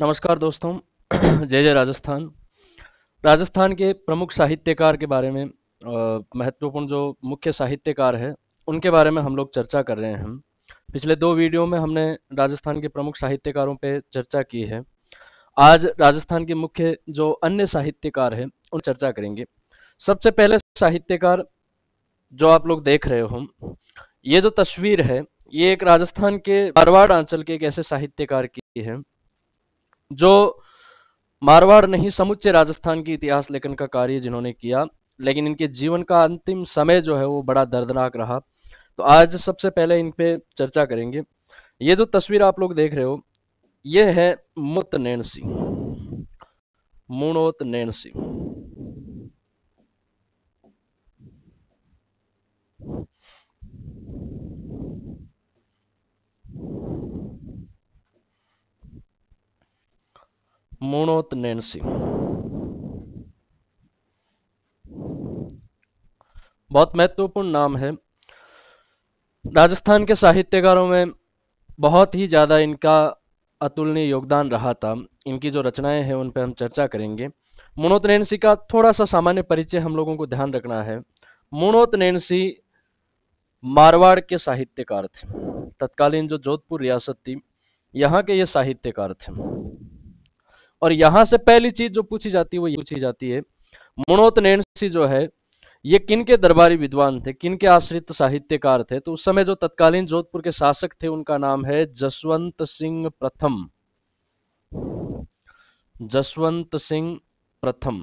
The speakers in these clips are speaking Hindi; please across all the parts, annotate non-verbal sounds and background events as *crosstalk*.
नमस्कार दोस्तों *clears throat* जय जय राजस्थान राजस्थान के प्रमुख साहित्यकार के बारे में महत्वपूर्ण जो मुख्य साहित्यकार है उनके बारे में हम लोग चर्चा कर रहे हैं पिछले दो वीडियो में हमने राजस्थान के प्रमुख साहित्यकारों पे चर्चा की है आज राजस्थान के मुख्य जो अन्य साहित्यकार है उन चर्चा करेंगे सबसे पहले साहित्यकार जो आप लोग देख रहे हो ये जो तस्वीर है ये एक राजस्थान के बारवाड़ आंचल के एक ऐसे साहित्यकार की है जो मारवाड़ नहीं समुचे राजस्थान की इतिहास लेखन का कार्य जिन्होंने किया लेकिन इनके जीवन का अंतिम समय जो है वो बड़ा दर्दनाक रहा तो आज सबसे पहले इन पे चर्चा करेंगे ये जो तस्वीर आप लोग देख रहे हो ये है मुत नैन सिंह मुणोत नैन सिंह मोनोतनेंसी बहुत महत्वपूर्ण नाम है राजस्थान के साहित्यकारों में बहुत ही ज़्यादा इनका अतुलनीय योगदान रहा था इनकी जो रचनाएं हैं उन पर हम चर्चा करेंगे मोनोतनेंसी का थोड़ा सा सामान्य परिचय हम लोगों को ध्यान रखना है मोनोतनेंसी मारवाड़ के साहित्यकार थे तत्कालीन जो जोधपुर रियासत थी यहाँ के ये साहित्यकार थे और यहां से पहली चीज जो पूछी जाती है वो पूछी जाती है मुणोतनेसी जो है ये किन के दरबारी विद्वान थे किन के आश्रित साहित्यकार थे तो उस समय जो तत्कालीन जोधपुर के शासक थे उनका नाम है जसवंत सिंह प्रथम जसवंत सिंह प्रथम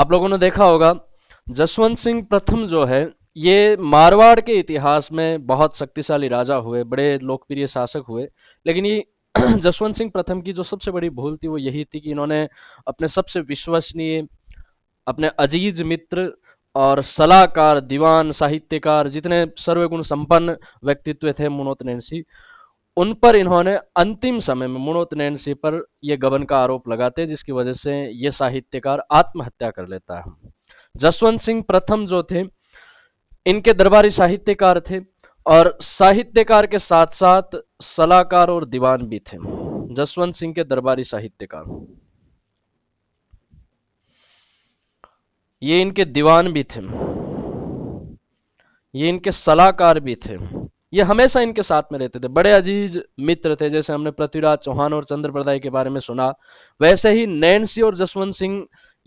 आप लोगों ने देखा होगा जसवंत सिंह प्रथम जो है ये मारवाड़ के इतिहास में बहुत शक्तिशाली राजा हुए बड़े लोकप्रिय शासक हुए लेकिन ये *clears throat* जसवंत सिंह प्रथम की जो सबसे बड़ी भूल थी वो यही थी कि इन्होंने अपने सबसे विश्वसनीय अपने अजीज मित्र और सलाहकार दीवान साहित्यकार जितने सर्वगुण संपन्न व्यक्तित्व थे मुनोतनेसी उन पर इन्होंने अंतिम समय में मुनोतनेसी पर यह गबन का आरोप लगाते जिसकी वजह से ये साहित्यकार आत्महत्या कर लेता है जसवंत सिंह प्रथम जो थे इनके दरबारी साहित्यकार थे और साहित्यकार के साथ साथ सलाहकार और दीवान भी थे जसवंत सिंह के दरबारी साहित्यकार ये इनके दीवान भी थे ये इनके सलाहकार भी थे ये हमेशा इनके साथ में रहते थे बड़े अजीज मित्र थे जैसे हमने पृथ्वीराज चौहान और चंद्रप्रदाय के बारे में सुना वैसे ही सिंह और जसवंत सिंह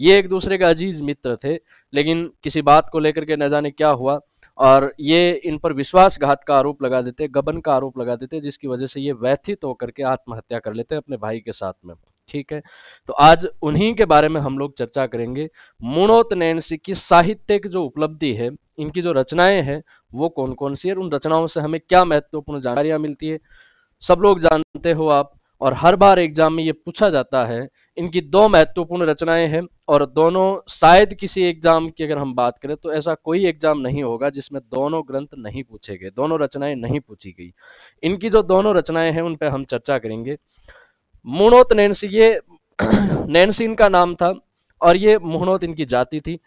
ये एक दूसरे के अजीज मित्र थे लेकिन किसी बात को लेकर के न जाने क्या हुआ और ये इन पर विश्वासघात का आरोप लगा देते गबन का आरोप लगा देते जिसकी वजह से ये व्यथित होकर के आत्महत्या कर लेते हैं अपने भाई के साथ में ठीक है तो आज उन्हीं के बारे में हम लोग चर्चा करेंगे सिंह की साहित्य की जो उपलब्धि है इनकी जो रचनाएं हैं वो कौन कौन सी है उन रचनाओं से हमें क्या महत्वपूर्ण जानकारियां मिलती है सब लोग जानते हो आप और हर बार एग्जाम में ये पूछा जाता है इनकी दो महत्वपूर्ण रचनाएं हैं और दोनों शायद किसी एग्जाम की अगर हम बात करें तो ऐसा कोई एग्जाम नहीं होगा जिसमें दोनों ग्रंथ नहीं पूछे गए दोनों रचनाएं नहीं पूछी गई इनकी जो दोनों रचनाएं हैं उन पर हम चर्चा करेंगे मुणोत नैनसी ये *clears throat* नैनसी इनका नाम था और ये मुहनोत इनकी जाति थी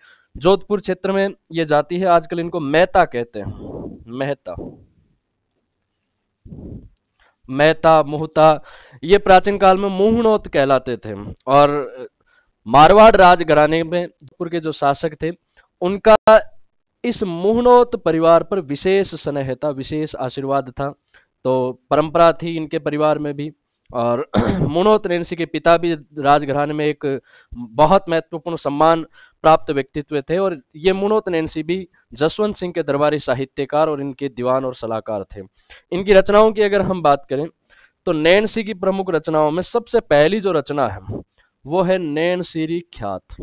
जोधपुर क्षेत्र में ये जाति है आजकल इनको मेहता कहते हैं मेहता मेहता मुहता ये प्राचीन काल में मोहनौत कहलाते थे और मारवाड़ राजघराने में जयपुर के जो शासक थे उनका इस मोहनौत परिवार पर विशेष स्नेह था विशेष आशीर्वाद था तो परंपरा थी इनके परिवार में भी और *clears throat* मोनोत रेनसी के पिता भी राजघराने में एक बहुत महत्वपूर्ण सम्मान प्राप्त व्यक्तित्व थे और ये मुनोत रेनसी भी जसवंत सिंह के दरबारी साहित्यकार और इनके दीवान और सलाहकार थे इनकी रचनाओं की अगर हम बात करें तो नैनसी की प्रमुख रचनाओं में सबसे पहली जो रचना है वो है नैन सीरी ख्यात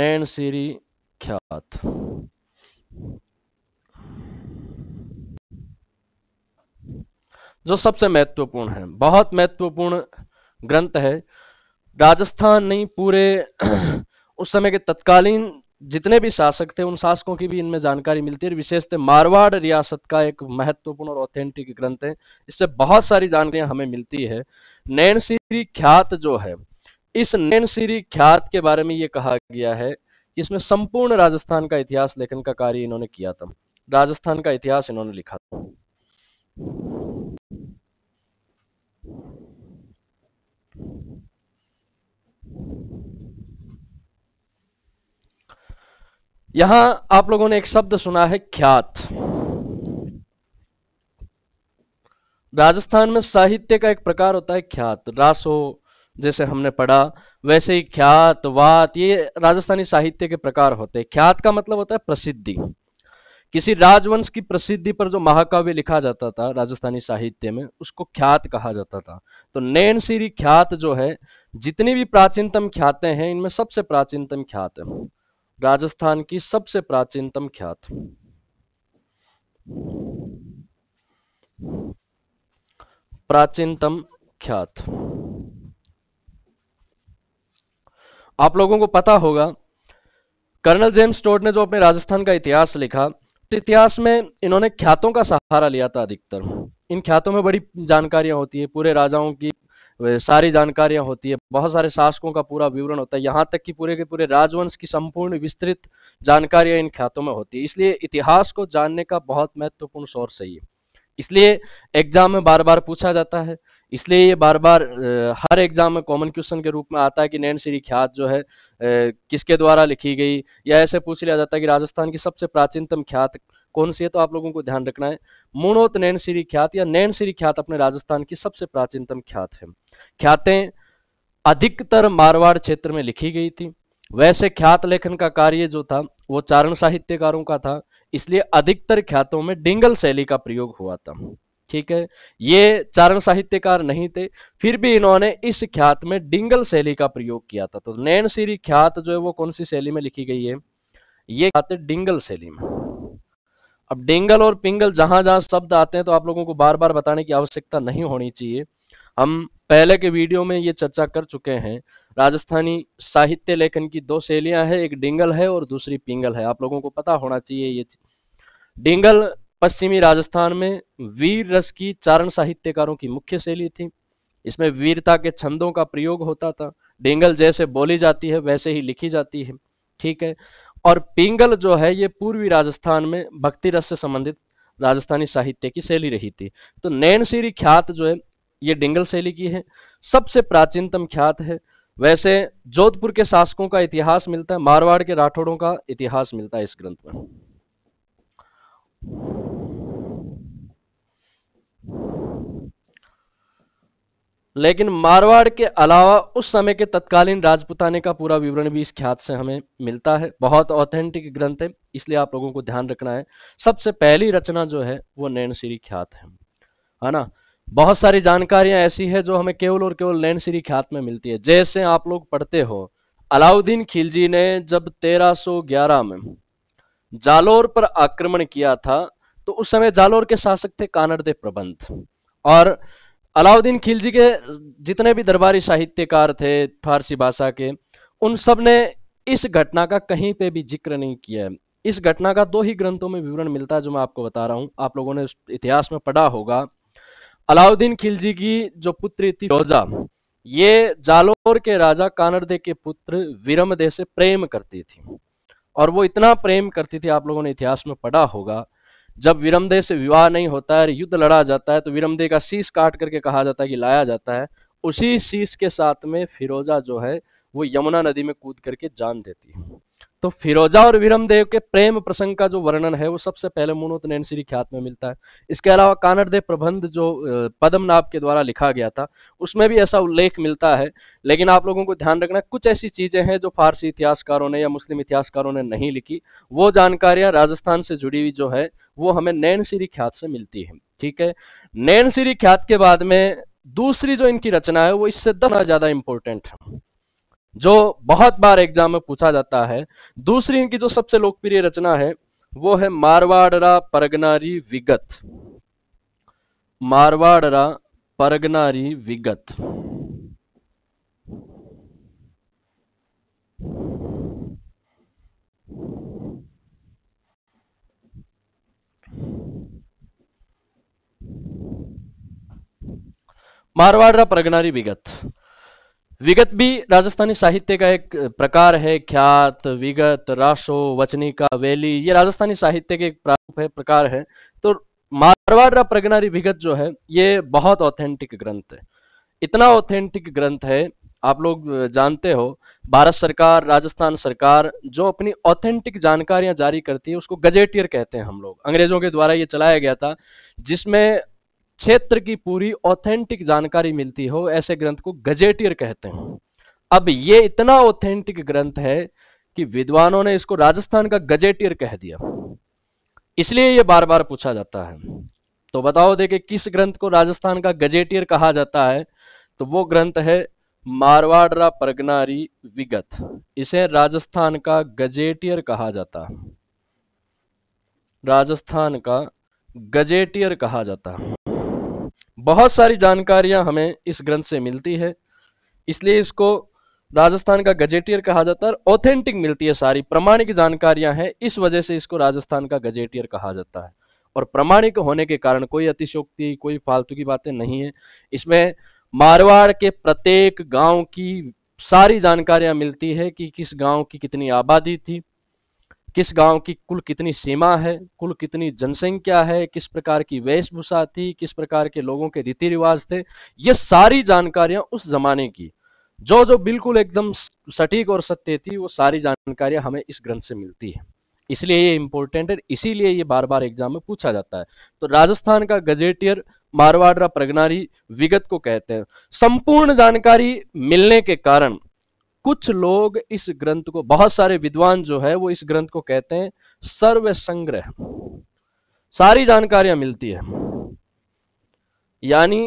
नैन सीरी ख्यात जो सबसे महत्वपूर्ण है बहुत महत्वपूर्ण ग्रंथ है राजस्थान नहीं पूरे *clears throat* उस समय के तत्कालीन जितने भी शासक थे उन शासकों की भी इनमें जानकारी मिलती है विशेषतः मारवाड़ रियासत का एक महत्वपूर्ण और ऑथेंटिक ग्रंथ है इससे बहुत सारी जानकारियां हमें मिलती है नैनसिरी ख्यात जो है इस नैनसिरी ख्यात के बारे में ये कहा गया है इसमें संपूर्ण राजस्थान का इतिहास लेखन का कार्य इन्होंने किया था राजस्थान का इतिहास इन्होंने लिखा था यहां आप लोगों ने एक शब्द सुना है ख्यात राजस्थान में साहित्य का एक प्रकार होता है ख्यात रासो जैसे हमने पढ़ा वैसे ही ख्यात वात ये राजस्थानी साहित्य के प्रकार होते हैं ख्यात का मतलब होता है प्रसिद्धि किसी राजवंश की प्रसिद्धि पर जो महाकाव्य लिखा जाता था राजस्थानी साहित्य में उसको ख्यात कहा जाता था तो नैन सीरी ख्यात जो है जितनी भी प्राचीनतम ख्याते हैं इनमें सबसे प्राचीनतम ख्यात है राजस्थान की सबसे प्राचीनतम ख्यात प्राचीनतम ख्यात आप लोगों को पता होगा कर्नल जेम्स टोड ने जो अपने राजस्थान का इतिहास लिखा तो इतिहास में इन्होंने ख्यातों का सहारा लिया था अधिकतर इन ख्यातों में बड़ी जानकारियां होती है पूरे राजाओं की सारी जानकारियां होती है बहुत सारे शासकों का पूरा विवरण होता है यहाँ तक कि पूरे के पूरे राजवंश की संपूर्ण विस्तृत जानकारियां इन ख्यातों में होती है इसलिए इतिहास को जानने का बहुत महत्वपूर्ण सोर्स है ये इसलिए एग्जाम में बार बार पूछा जाता है इसलिए ये बार बार हर एग्जाम में कॉमन क्वेश्चन के रूप में आता है कि नैन श्री ख्यात जो है किसके द्वारा लिखी गई या ऐसे पूछ लिया जाता है कि राजस्थान की सबसे प्राचीनतम ख्यात कौन सी है तो आप लोगों को ध्यान रखना है मुणोत नैन श्री ख्यात या नैन श्री ख्यात अपने राजस्थान की सबसे प्राचीनतम ख्यात है ख्याते अधिकतर मारवाड़ क्षेत्र में लिखी गई थी वैसे ख्यात लेखन का कार्य जो था वो चारण साहित्यकारों का था इसलिए अधिकतर ख्यातों में डिंगल शैली का प्रयोग हुआ था ठीक है ये चारण साहित्यकार नहीं थे फिर भी इन्होंने इस ख्यात में डिंगल शैली का प्रयोग किया था तो नैन सीरी ख्यात जो है वो कौन सी शैली में लिखी गई है ये ख्यात डिंगल शैली में अब डिंगल और पिंगल जहां जहां शब्द आते हैं तो आप लोगों को बार बार बताने की आवश्यकता नहीं होनी चाहिए हम पहले के वीडियो में ये चर्चा कर चुके हैं राजस्थानी साहित्य लेखन की दो शैलियां हैं एक डिंगल है और दूसरी पिंगल है आप लोगों को पता होना चाहिए ये डिंगल पश्चिमी राजस्थान में वीर रस की चारण साहित्यकारों की मुख्य शैली थी इसमें वीरता के छंदों का प्रयोग होता था डेंगल जैसे बोली जाती है वैसे ही लिखी जाती है ठीक है और पिंगल जो है ये पूर्वी राजस्थान में भक्ति रस से संबंधित राजस्थानी साहित्य की शैली रही थी तो नैन सीरी ख्यात जो है ये डिंगल शैली की है सबसे प्राचीनतम ख्यात है वैसे जोधपुर के शासकों का इतिहास मिलता है मारवाड़ के राठौड़ों का इतिहास मिलता है इस ग्रंथ में लेकिन मारवाड़ के अलावा उस समय के तत्कालीन राजपुताने का पूरा विवरण भी इस ख्यात से हमें मिलता है बहुत ऑथेंटिक ग्रंथ है इसलिए आप लोगों को ध्यान रखना है सबसे पहली रचना जो है वो श्री ख्यात है है ना बहुत सारी जानकारियां ऐसी है जो हमें केवल और केवल श्री ख्यात में मिलती है जैसे आप लोग पढ़ते हो अलाउद्दीन खिलजी ने जब तेरह में जालोर पर आक्रमण किया था तो उस समय जालोर के शासक थे कानरदे प्रबंध और अलाउद्दीन खिलजी के जितने भी दरबारी साहित्यकार थे फारसी भाषा के उन सब ने इस घटना का कहीं पे भी जिक्र नहीं किया है इस घटना का दो ही ग्रंथों में विवरण मिलता है जो मैं आपको बता रहा हूं आप लोगों ने इतिहास में पढ़ा होगा अलाउद्दीन खिलजी की जो पुत्री थी रोजा ये जालोर के राजा कानरदे के पुत्र विरमदे से प्रेम करती थी और वो इतना प्रेम करती थी आप लोगों ने इतिहास में पढ़ा होगा जब विरमदेह से विवाह नहीं होता है युद्ध लड़ा जाता है तो विरमदेह का शीश काट करके कहा जाता है कि लाया जाता है उसी शीश के साथ में फिरोजा जो है वो यमुना नदी में कूद करके जान देती है तो फिरोजा और विरम देव के प्रेम प्रसंग का जो वर्णन है वो सबसे पहले मुनोत श्री ख्यात में मिलता है इसके अलावा कानरदेव प्रबंध जो पद्मनाभ के द्वारा लिखा गया था उसमें भी ऐसा उल्लेख मिलता है लेकिन आप लोगों को ध्यान रखना कुछ ऐसी चीजें हैं जो फारसी इतिहासकारों ने या मुस्लिम इतिहासकारों ने नहीं लिखी वो जानकारियां राजस्थान से जुड़ी हुई जो है वो हमें नैन श्री ख्यात से मिलती है ठीक है नैन श्री ख्यात के बाद में दूसरी जो इनकी रचना है वो इससे दस ज्यादा इंपॉर्टेंट है जो बहुत बार एग्जाम में पूछा जाता है दूसरी इनकी जो सबसे लोकप्रिय रचना है वो है मारवाड़रा परगनारी विगत मारवाड़रा परगनारी विगत मारवाड़रा परगनारी विगत विगत भी राजस्थानी साहित्य का एक प्रकार है ख्यात विगत राशो वचनिका वेली ये राजस्थानी साहित्य के एक प्रारूप है प्रकार है तो मारवाड़ा प्रगनारी विगत जो है ये बहुत ऑथेंटिक ग्रंथ है इतना ऑथेंटिक ग्रंथ है आप लोग जानते हो भारत सरकार राजस्थान सरकार जो अपनी ऑथेंटिक जानकारियां जारी करती है उसको गजेटियर कहते हैं हम लोग अंग्रेजों के द्वारा ये चलाया गया था जिसमें क्षेत्र की पूरी ऑथेंटिक जानकारी मिलती हो ऐसे ग्रंथ को गजेटियर कहते हैं अब ये इतना ऑथेंटिक ग्रंथ है कि विद्वानों ने इसको राजस्थान का गजेटियर कह दिया इसलिए ये बार बार पूछा जाता है तो बताओ देखे किस ग्रंथ को राजस्थान का गजेटियर कहा जाता है तो वो ग्रंथ है मारवाड़रा परगनारी विगत इसे राजस्थान का गजेटियर कहा जाता है राजस्थान का गजेटियर कहा जाता है बहुत सारी जानकारियां हमें इस ग्रंथ से मिलती है इसलिए इसको राजस्थान का गजेटियर कहा जाता है ऑथेंटिक मिलती है सारी प्रमाणिक जानकारियां हैं इस वजह से इसको राजस्थान का गजेटियर कहा जाता है और प्रमाणिक होने के कारण कोई अतिशोक्ति कोई फालतू की बातें नहीं है इसमें मारवाड़ के प्रत्येक गांव की सारी जानकारियां मिलती है कि किस गांव की कितनी आबादी थी किस गांव की कुल कितनी सीमा है कुल कितनी जनसंख्या है किस प्रकार की वेशभूषा थी किस प्रकार के लोगों के रीति रिवाज थे ये सारी जानकारियां उस जमाने की जो जो बिल्कुल एकदम सटीक और सत्य थी वो सारी जानकारियां हमें इस ग्रंथ से मिलती है इसलिए ये इंपॉर्टेंट है इसीलिए ये बार बार एग्जाम में पूछा जाता है तो राजस्थान का गजेटियर मारवाड़ा प्रगनारी विगत को कहते हैं संपूर्ण जानकारी मिलने के कारण कुछ लोग इस ग्रंथ को बहुत सारे विद्वान जो है वो इस ग्रंथ को कहते हैं सर्व संग्रह सारी जानकारियां मिलती है यानी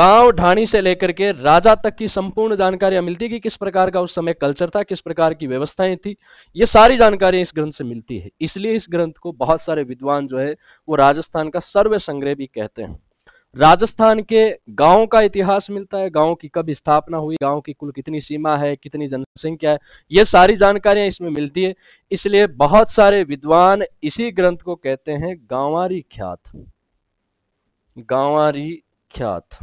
गांव ढाणी से लेकर के राजा तक की संपूर्ण जानकारियां मिलती है कि किस प्रकार का उस समय कल्चर था किस प्रकार की व्यवस्थाएं थी ये सारी जानकारियां इस ग्रंथ से मिलती है इसलिए इस ग्रंथ को बहुत सारे विद्वान जो है वो राजस्थान का सर्व संग्रह भी कहते हैं राजस्थान के गांव का इतिहास मिलता है गांव की कब स्थापना हुई गांव की कुल कितनी सीमा है कितनी जनसंख्या है ये सारी जानकारियां इसमें मिलती है इसलिए बहुत सारे विद्वान इसी ग्रंथ को कहते हैं गांवारी ख्यात गांवारी ख्यात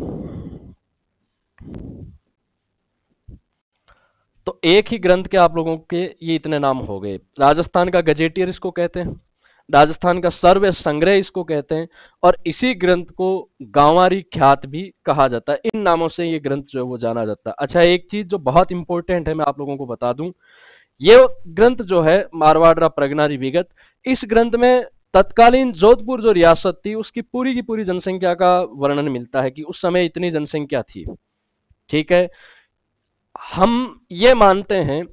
तो एक ही ग्रंथ के आप लोगों के ये इतने नाम हो गए राजस्थान का गजेटियर इसको कहते हैं राजस्थान का सर्व संग्रह इसको कहते हैं और इसी ग्रंथ को गांवारी ख्यात भी कहा जाता है इन नामों से ये ग्रंथ जो है वो जाना जाता है अच्छा एक चीज जो बहुत इंपॉर्टेंट है मैं आप लोगों को बता दूं ये ग्रंथ जो है मारवाड़रा प्रगनारी विगत इस ग्रंथ में तत्कालीन जोधपुर जो रियासत थी उसकी पूरी की पूरी जनसंख्या का वर्णन मिलता है कि उस समय इतनी जनसंख्या थी ठीक है हम ये मानते हैं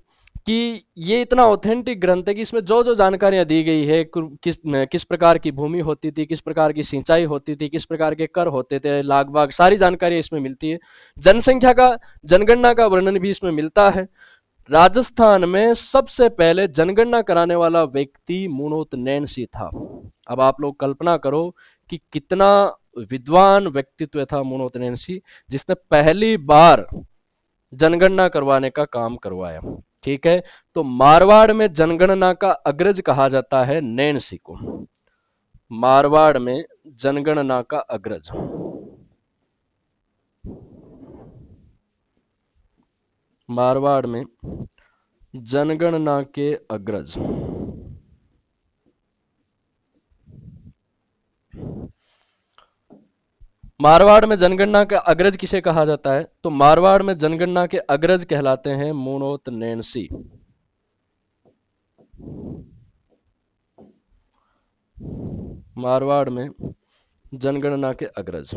कि ये इतना ऑथेंटिक ग्रंथ है कि इसमें जो जो जानकारियां दी गई है किस किस प्रकार की भूमि होती थी किस प्रकार की सिंचाई होती थी किस प्रकार के कर होते थे लाग बाग सारी जानकारियां इसमें मिलती है जनसंख्या का जनगणना का वर्णन भी इसमें मिलता है राजस्थान में सबसे पहले जनगणना कराने वाला व्यक्ति मुनोत नैनसी था अब आप लोग कल्पना करो कि कितना विद्वान व्यक्तित्व था मुनोत नैनसी जिसने पहली बार जनगणना करवाने का काम करवाया ठीक है तो मारवाड़ में जनगणना का अग्रज कहा जाता है नैन्सी को मारवाड़ में जनगणना का अग्रज मारवाड़ में जनगणना के अग्रज मारवाड़ में जनगणना का अग्रज किसे कहा जाता है तो मारवाड़ में जनगणना के अग्रज कहलाते हैं मोनोत नैनसी मारवाड़ में जनगणना के अग्रज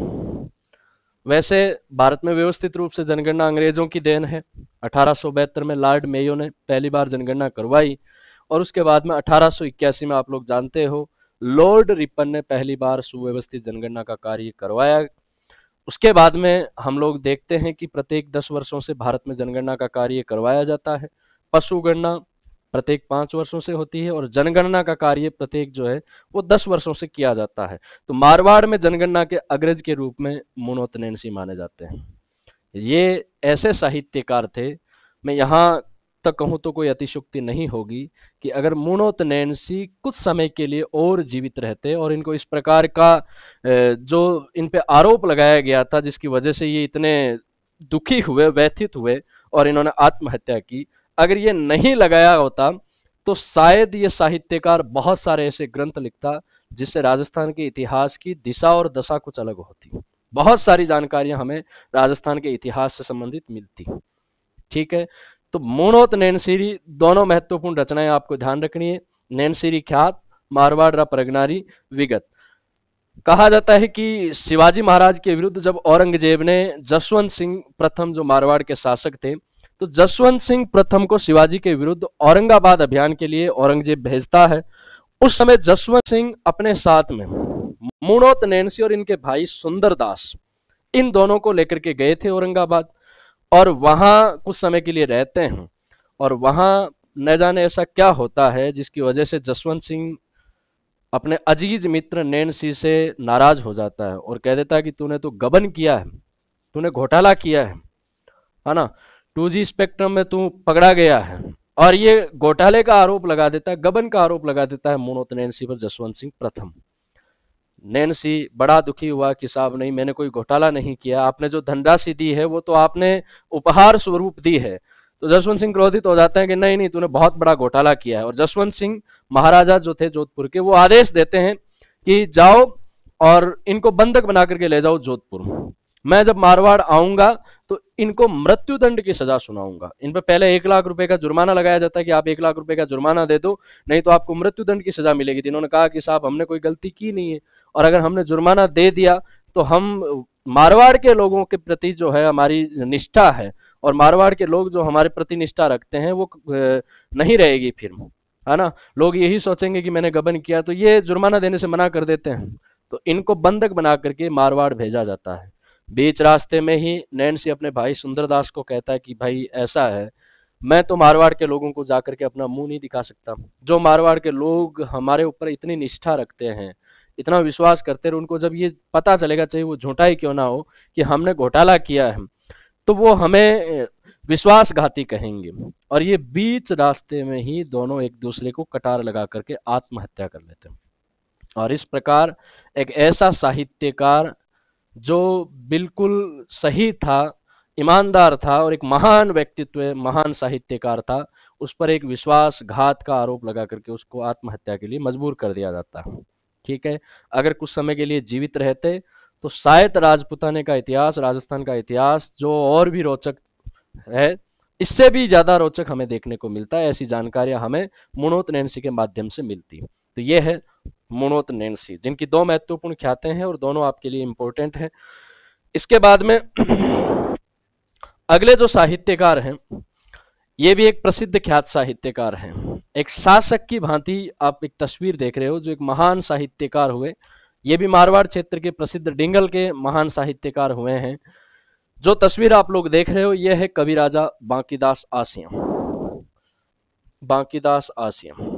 वैसे भारत में व्यवस्थित रूप से जनगणना अंग्रेजों की देन है अठारह में लॉर्ड मेयो ने पहली बार जनगणना करवाई और उसके बाद में अठारह में आप लोग जानते हो लॉर्ड रिपन ने पहली बार सुव्यवस्थित जनगणना का कार्य करवाया उसके बाद में हम लोग देखते हैं कि प्रत्येक दस वर्षों से भारत में जनगणना का कार्य करवाया जाता है पशुगणना प्रत्येक पांच वर्षों से होती है और जनगणना का कार्य प्रत्येक जो है वो दस वर्षों से किया जाता है तो मारवाड़ में जनगणना के अग्रज के रूप में मोनोतनेंसी माने जाते हैं ये ऐसे साहित्यकार थे मैं यहाँ तक कहूँ तो कोई अतिशुक्ति नहीं होगी कि अगर नैनसी कुछ समय के लिए और जीवित रहते और इनको इस प्रकार का जो इन पे आरोप लगाया गया था जिसकी वजह से ये इतने दुखी हुए व्यथित हुए और इन्होंने आत्महत्या की अगर ये नहीं लगाया होता तो शायद ये साहित्यकार बहुत सारे ऐसे ग्रंथ लिखता जिससे राजस्थान के इतिहास की दिशा और दशा कुछ अलग होती बहुत सारी जानकारियां हमें राजस्थान के इतिहास से संबंधित मिलती ठीक है तो मूणोत नैनसीरी दोनों महत्वपूर्ण रचनाएं आपको ध्यान रखनी है नैनसीरी ख्यात मारवाड़ रा प्रगनारी विगत कहा जाता है कि शिवाजी महाराज के विरुद्ध जब औरंगजेब ने जसवंत सिंह प्रथम जो मारवाड़ के शासक थे तो जसवंत सिंह प्रथम को शिवाजी के विरुद्ध औरंगाबाद अभियान के लिए औरंगजेब भेजता है उस समय जसवंत सिंह अपने साथ में मुणोत नैनसी और इनके भाई सुंदरदास इन दोनों को लेकर के गए थे औरंगाबाद और वहां कुछ समय के लिए रहते हैं और वहां न जाने ऐसा क्या होता है जिसकी वजह से जसवंत सिंह अपने अजीज मित्र नैन सिंह से नाराज हो जाता है और कह देता है कि तूने तो गबन किया है तूने घोटाला किया है है ना टू जी स्पेक्ट्रम में तू पकड़ा गया है और ये घोटाले का आरोप लगा देता है गबन का आरोप लगा देता है मोनोत नैन सिंह पर जसवंत सिंह प्रथम नैन्सी बड़ा दुखी हुआ कि साहब नहीं मैंने कोई घोटाला नहीं किया आपने जो धनराशि दी है वो तो आपने उपहार स्वरूप दी है तो जसवंत सिंह क्रोधित हो जाते हैं कि नहीं नहीं तूने बहुत बड़ा घोटाला किया है और जसवंत सिंह महाराजा जो थे जोधपुर के वो आदेश देते हैं कि जाओ और इनको बंधक बना करके ले जाओ जोधपुर मैं जब मारवाड़ आऊंगा तो इनको मृत्यु दंड की सजा सुनाऊंगा इन पर पहले एक लाख रुपए का जुर्माना लगाया जाता है कि आप एक लाख रुपए का जुर्माना दे दो नहीं तो आपको मृत्यु दंड की सजा मिलेगी तो इन्होंने कहा कि साहब हमने कोई गलती की नहीं है और अगर हमने जुर्माना दे दिया तो हम मारवाड़ के लोगों के प्रति जो है हमारी निष्ठा है और मारवाड़ के लोग जो हमारे प्रति निष्ठा रखते हैं वो नहीं रहेगी फिर है ना लोग यही सोचेंगे कि मैंने गबन किया तो ये जुर्माना देने से मना कर देते हैं तो इनको बंधक बना करके मारवाड़ भेजा जाता है बीच रास्ते में ही नैन्सी अपने भाई सुंदरदास को कहता है कि भाई ऐसा है मैं तो मारवाड़ के लोगों को जाकर के अपना मुंह नहीं दिखा सकता जो मारवाड़ के लोग हमारे ऊपर इतनी निष्ठा रखते हैं इतना विश्वास करते हैं उनको जब ये पता चलेगा चाहे वो झूठा ही क्यों ना हो कि हमने घोटाला किया है तो वो हमें विश्वासघाती कहेंगे और ये बीच रास्ते में ही दोनों एक दूसरे को कटार लगा करके आत्महत्या कर लेते हैं और इस प्रकार एक ऐसा साहित्यकार जो बिल्कुल सही था ईमानदार था और एक महान व्यक्तित्व महान साहित्यकार था उस पर एक विश्वासघात का आरोप लगा करके उसको आत्महत्या के लिए मजबूर कर दिया जाता ठीक है अगर कुछ समय के लिए जीवित रहते तो शायद राजपुताने का इतिहास राजस्थान का इतिहास जो और भी रोचक है इससे भी ज्यादा रोचक हमें देखने को मिलता है ऐसी जानकारियां हमें मुनोत के माध्यम से मिलती तो ये है नेंसी जिनकी दो महत्वपूर्ण ख्याते हैं और दोनों आपके लिए इंपॉर्टेंट हैं इसके बाद में अगले जो साहित्यकार हैं ये भी एक प्रसिद्ध ख्यात साहित्यकार हैं एक शासक की भांति आप एक तस्वीर देख रहे हो जो एक महान साहित्यकार हुए ये भी मारवाड़ क्षेत्र के प्रसिद्ध डिंगल के महान साहित्यकार हुए हैं जो तस्वीर आप लोग देख रहे हो यह है कविराजा बांकीदास आसिया बांकीदास आसिया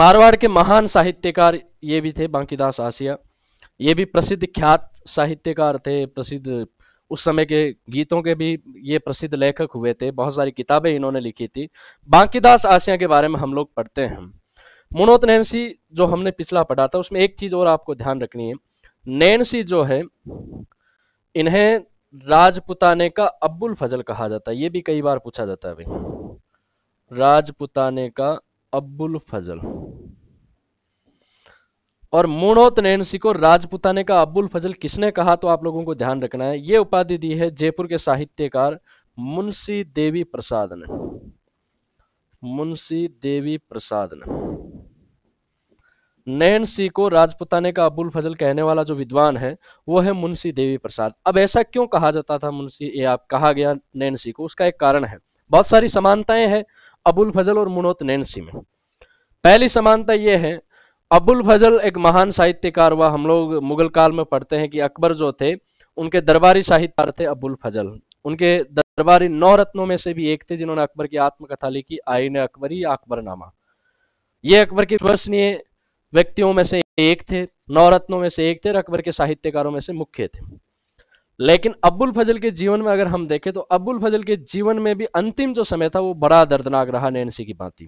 मारवाड़ के महान साहित्यकार ये भी थे बांकीदास आसिया ये भी प्रसिद्ध ख्यात साहित्यकार थे प्रसिद्ध उस समय के गीतों के भी ये प्रसिद्ध लेखक हुए थे बहुत सारी किताबें इन्होंने लिखी थी बांकीदास आसिया के बारे में हम लोग पढ़ते हैं मुनोत नैनसी जो हमने पिछला पढ़ा था उसमें एक चीज और आपको ध्यान रखनी है नैनसी जो है इन्हें राजपुताने का अब्बुल फजल कहा जाता है ये भी कई बार पूछा जाता है भाई राजपुताने का अब्बुल फजल और मूणोत नैनसी को राजपुताने का अब्बुल फजल किसने कहा तो आप लोगों को ध्यान रखना है ये उपाधि दी है जयपुर के साहित्यकार मुंशी देवी प्रसाद ने मुंशी देवी प्रसाद ने नैन सी को राजपुताने का अबुल फजल कहने वाला जो विद्वान है वो है मुंशी देवी प्रसाद अब ऐसा क्यों कहा जाता था मुंशी ये आप कहा गया नैन सी को उसका एक कारण है बहुत सारी समानताएं हैं अबुल फजल और मुनोत नैनसी में पहली समानता यह है अबुल फजल एक महान साहित्यकार हुआ हम लोग मुगल काल में पढ़ते हैं कि अकबर जो थे उनके दरबारी साहित्यकार थे अबुल फजल उनके दरबारी नौ रत्नों में से भी एक थे जिन्होंने अकबर की आत्मकथा लिखी आई आईन अकबरी या अकबरनामा ये अकबर के विश्वसनीय व्यक्तियों में से एक थे नौ रत्नों में से एक थे अकबर के साहित्यकारों में से मुख्य थे लेकिन अब्बुल फजल के जीवन में अगर हम देखें तो अब्बुल फजल के जीवन में भी अंतिम जो समय था वो बड़ा दर्दनाक रहा नैनसी की बात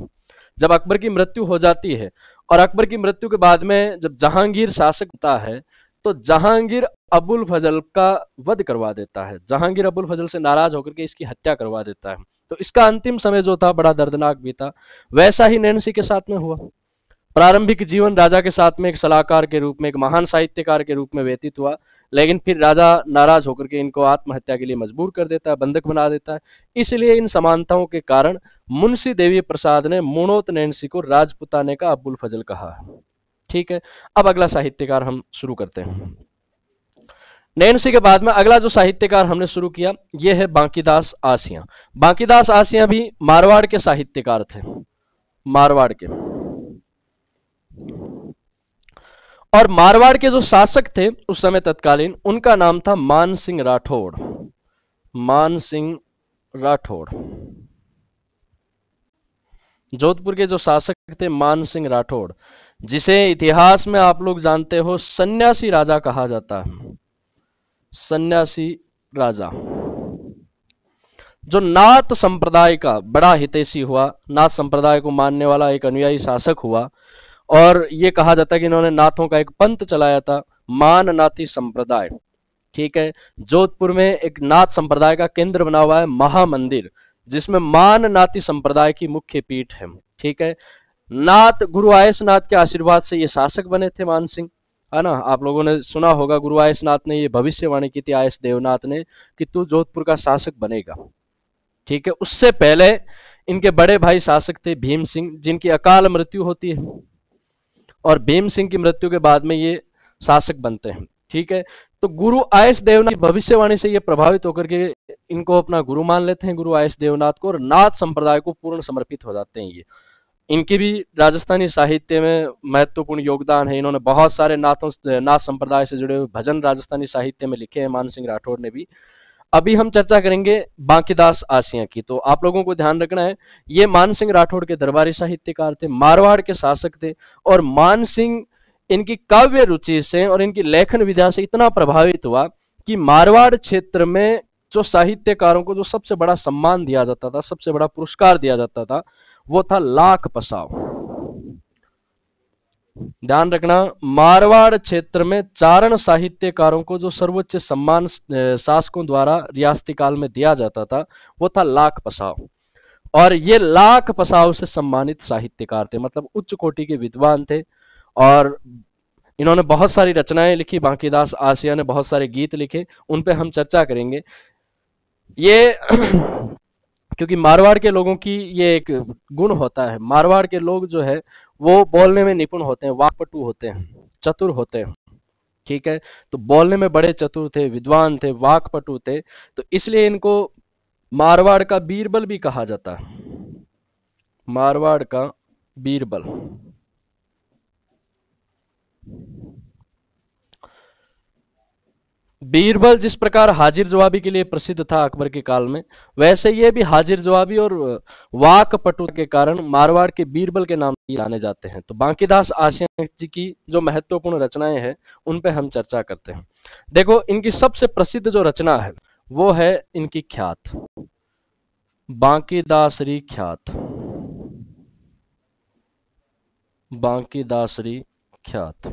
जब अकबर की मृत्यु हो जाती है और अकबर की मृत्यु के बाद में जब जहांगीर शासक होता है तो जहांगीर अबुल फजल का वध करवा देता है जहांगीर अबुल फजल से नाराज होकर के इसकी हत्या करवा देता है तो इसका अंतिम समय जो था बड़ा दर्दनाक भी था वैसा ही नैनसी के साथ में हुआ प्रारंभिक जीवन राजा के साथ में एक सलाहकार के रूप में एक महान साहित्यकार के रूप में व्यतीत हुआ लेकिन फिर राजा नाराज होकर के इनको आत्महत्या के लिए मजबूर कर देता है बंधक बना देता है इसलिए इन समानताओं के कारण मुंशी देवी प्रसाद ने मुणोत नैनसी को राजपुताने का अब्बुल फजल कहा ठीक है अब अगला साहित्यकार हम शुरू करते हैं नैनसी के बाद में अगला जो साहित्यकार हमने शुरू किया ये है बांकीदास आसिया बांकीदास आसिया भी मारवाड़ के साहित्यकार थे मारवाड़ के और मारवाड़ के जो शासक थे उस समय तत्कालीन उनका नाम था मान सिंह राठौड़ मान सिंह राठौड़ जोधपुर के जो शासक थे मान सिंह राठौड़ जिसे इतिहास में आप लोग जानते हो सन्यासी राजा कहा जाता है सन्यासी राजा जो नाथ संप्रदाय का बड़ा हितैषी हुआ नाथ संप्रदाय को मानने वाला एक अनुयायी शासक हुआ और ये कहा जाता है कि इन्होंने नाथों का एक पंथ चलाया था मान नाथी संप्रदाय ठीक है जोधपुर में एक नाथ संप्रदाय का केंद्र बना हुआ है महामंदिर जिसमें मान नाथी संप्रदाय की मुख्य पीठ है ठीक है नाथ गुरु आयस नाथ के आशीर्वाद से ये शासक बने थे मान सिंह है ना आप लोगों ने सुना होगा गुरु आयस नाथ ने ये भविष्यवाणी की थी आयस देवनाथ ने कि तू जोधपुर का शासक बनेगा ठीक है उससे पहले इनके बड़े भाई शासक थे भीम सिंह जिनकी अकाल मृत्यु होती है और भीम सिंह की मृत्यु के बाद में ये शासक बनते हैं ठीक है तो गुरु आयस देवनाथ भविष्यवाणी से ये प्रभावित होकर के इनको अपना गुरु मान लेते हैं गुरु आयस देवनाथ को और नाथ संप्रदाय को पूर्ण समर्पित हो जाते हैं ये इनकी भी राजस्थानी साहित्य में महत्वपूर्ण योगदान है इन्होंने बहुत सारे नाथों नाथ संप्रदाय से जुड़े हुए भजन राजस्थानी साहित्य में लिखे हैं मान सिंह राठौर ने भी अभी हम चर्चा करेंगे बांकीदास आसिया की तो आप लोगों को ध्यान रखना है ये मान सिंह राठौड़ के दरबारी साहित्यकार थे मारवाड़ के शासक थे और मान सिंह इनकी काव्य रुचि से और इनकी लेखन विधा से इतना प्रभावित हुआ कि मारवाड़ क्षेत्र में जो साहित्यकारों को जो सबसे बड़ा सम्मान दिया जाता था सबसे बड़ा पुरस्कार दिया जाता था वो था लाख पसाव ध्यान रखना मारवाड़ क्षेत्र में चारण साहित्यकारों को जो सर्वोच्च सम्मान शासकों द्वारा रियासती काल में दिया जाता था वो था लाख पसाव और ये लाख पसाव से सम्मानित साहित्यकार थे मतलब उच्च कोटि के विद्वान थे और इन्होंने बहुत सारी रचनाएं लिखी बांकीदास आसिया ने बहुत सारे गीत लिखे उन पे हम चर्चा करेंगे ये *clears throat* क्योंकि मारवाड़ के लोगों की ये एक गुण होता है मारवाड़ के लोग जो है वो बोलने में निपुण होते हैं वापटु होते हैं चतुर होते हैं ठीक है तो बोलने में बड़े चतुर थे विद्वान थे वाकपटु थे तो इसलिए इनको मारवाड़ का बीरबल भी कहा जाता है मारवाड़ का बीरबल बीरबल जिस प्रकार हाजिर जवाबी के लिए प्रसिद्ध था अकबर के काल में वैसे ये भी हाजिर जवाबी और वाक पटु के कारण मारवाड़ के बीरबल के नाम जाने जाते हैं तो बांकीदास आशिया जी की जो महत्वपूर्ण रचनाएं हैं उन पे हम चर्चा करते हैं देखो इनकी सबसे प्रसिद्ध जो रचना है वो है इनकी ख्यात बांकीदासरी ख्यात बांकीदास ख्यात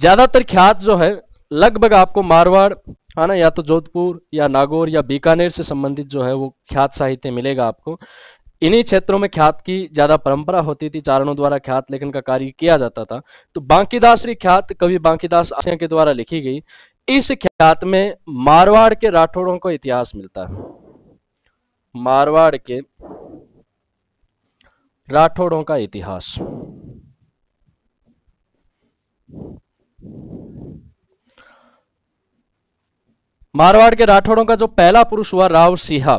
ज्यादातर ख्यात जो है लगभग आपको मारवाड़ है ना या तो जोधपुर या नागौर या बीकानेर से संबंधित जो है वो ख्यात साहित्य मिलेगा आपको इन्हीं क्षेत्रों में ख्यात की ज्यादा परंपरा होती थी चारणों द्वारा ख्यात लेखन का कार्य किया जाता था तो बांकीदास ख्यात कवि बांकीदास आसिया के द्वारा लिखी गई इस ख्यात में मारवाड़ के राठौड़ों को इतिहास मिलता है मारवाड़ के राठौड़ों का इतिहास मारवाड़ के राठौड़ों का जो पहला पुरुष हुआ राव सिहा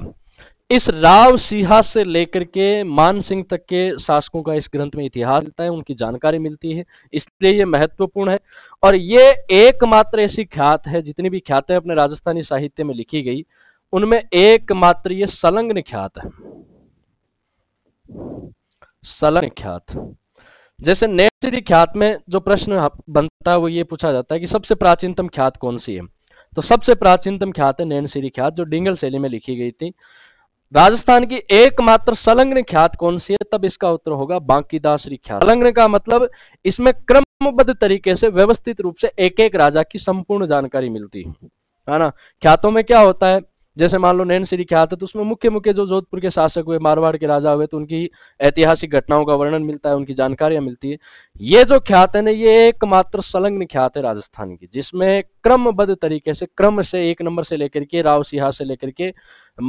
इस राव सिहा से लेकर के मान सिंह तक के शासकों का इस ग्रंथ में इतिहास मिलता है उनकी जानकारी मिलती है इसलिए ये महत्वपूर्ण है और ये एकमात्र ऐसी ख्यात है जितनी भी ख्यातें अपने राजस्थानी साहित्य में लिखी गई उनमें एकमात्र ये संलग्न ख्यात है सलंग ख्यात जैसे नेट ख्यात में जो प्रश्न बनता है वो ये पूछा जाता है कि सबसे प्राचीनतम ख्यात कौन सी है तो सबसे प्राचीनतम ख्यात है नैन ख्यात जो डिंगल शैली में लिखी गई थी राजस्थान की एकमात्र संलग्न ख्यात कौन सी है तब इसका उत्तर होगा बांकीदासरी ख्यात संलग्न का मतलब इसमें क्रमबद्ध तरीके से व्यवस्थित रूप से एक एक राजा की संपूर्ण जानकारी मिलती है ना ख्यातों में क्या होता है जैसे मान लो नैन श्री क्या आता तो उसमें मुख्य मुख्य जो जोधपुर के शासक हुए मारवाड़ के राजा हुए तो उनकी ऐतिहासिक घटनाओं का वर्णन मिलता है उनकी जानकारियां मिलती है ये जो ख्यात है ना ये एकमात्र संलग्न ख्यात है राजस्थान की जिसमें क्रमबद्ध तरीके से क्रम से एक नंबर से लेकर के राव सिहा से लेकर के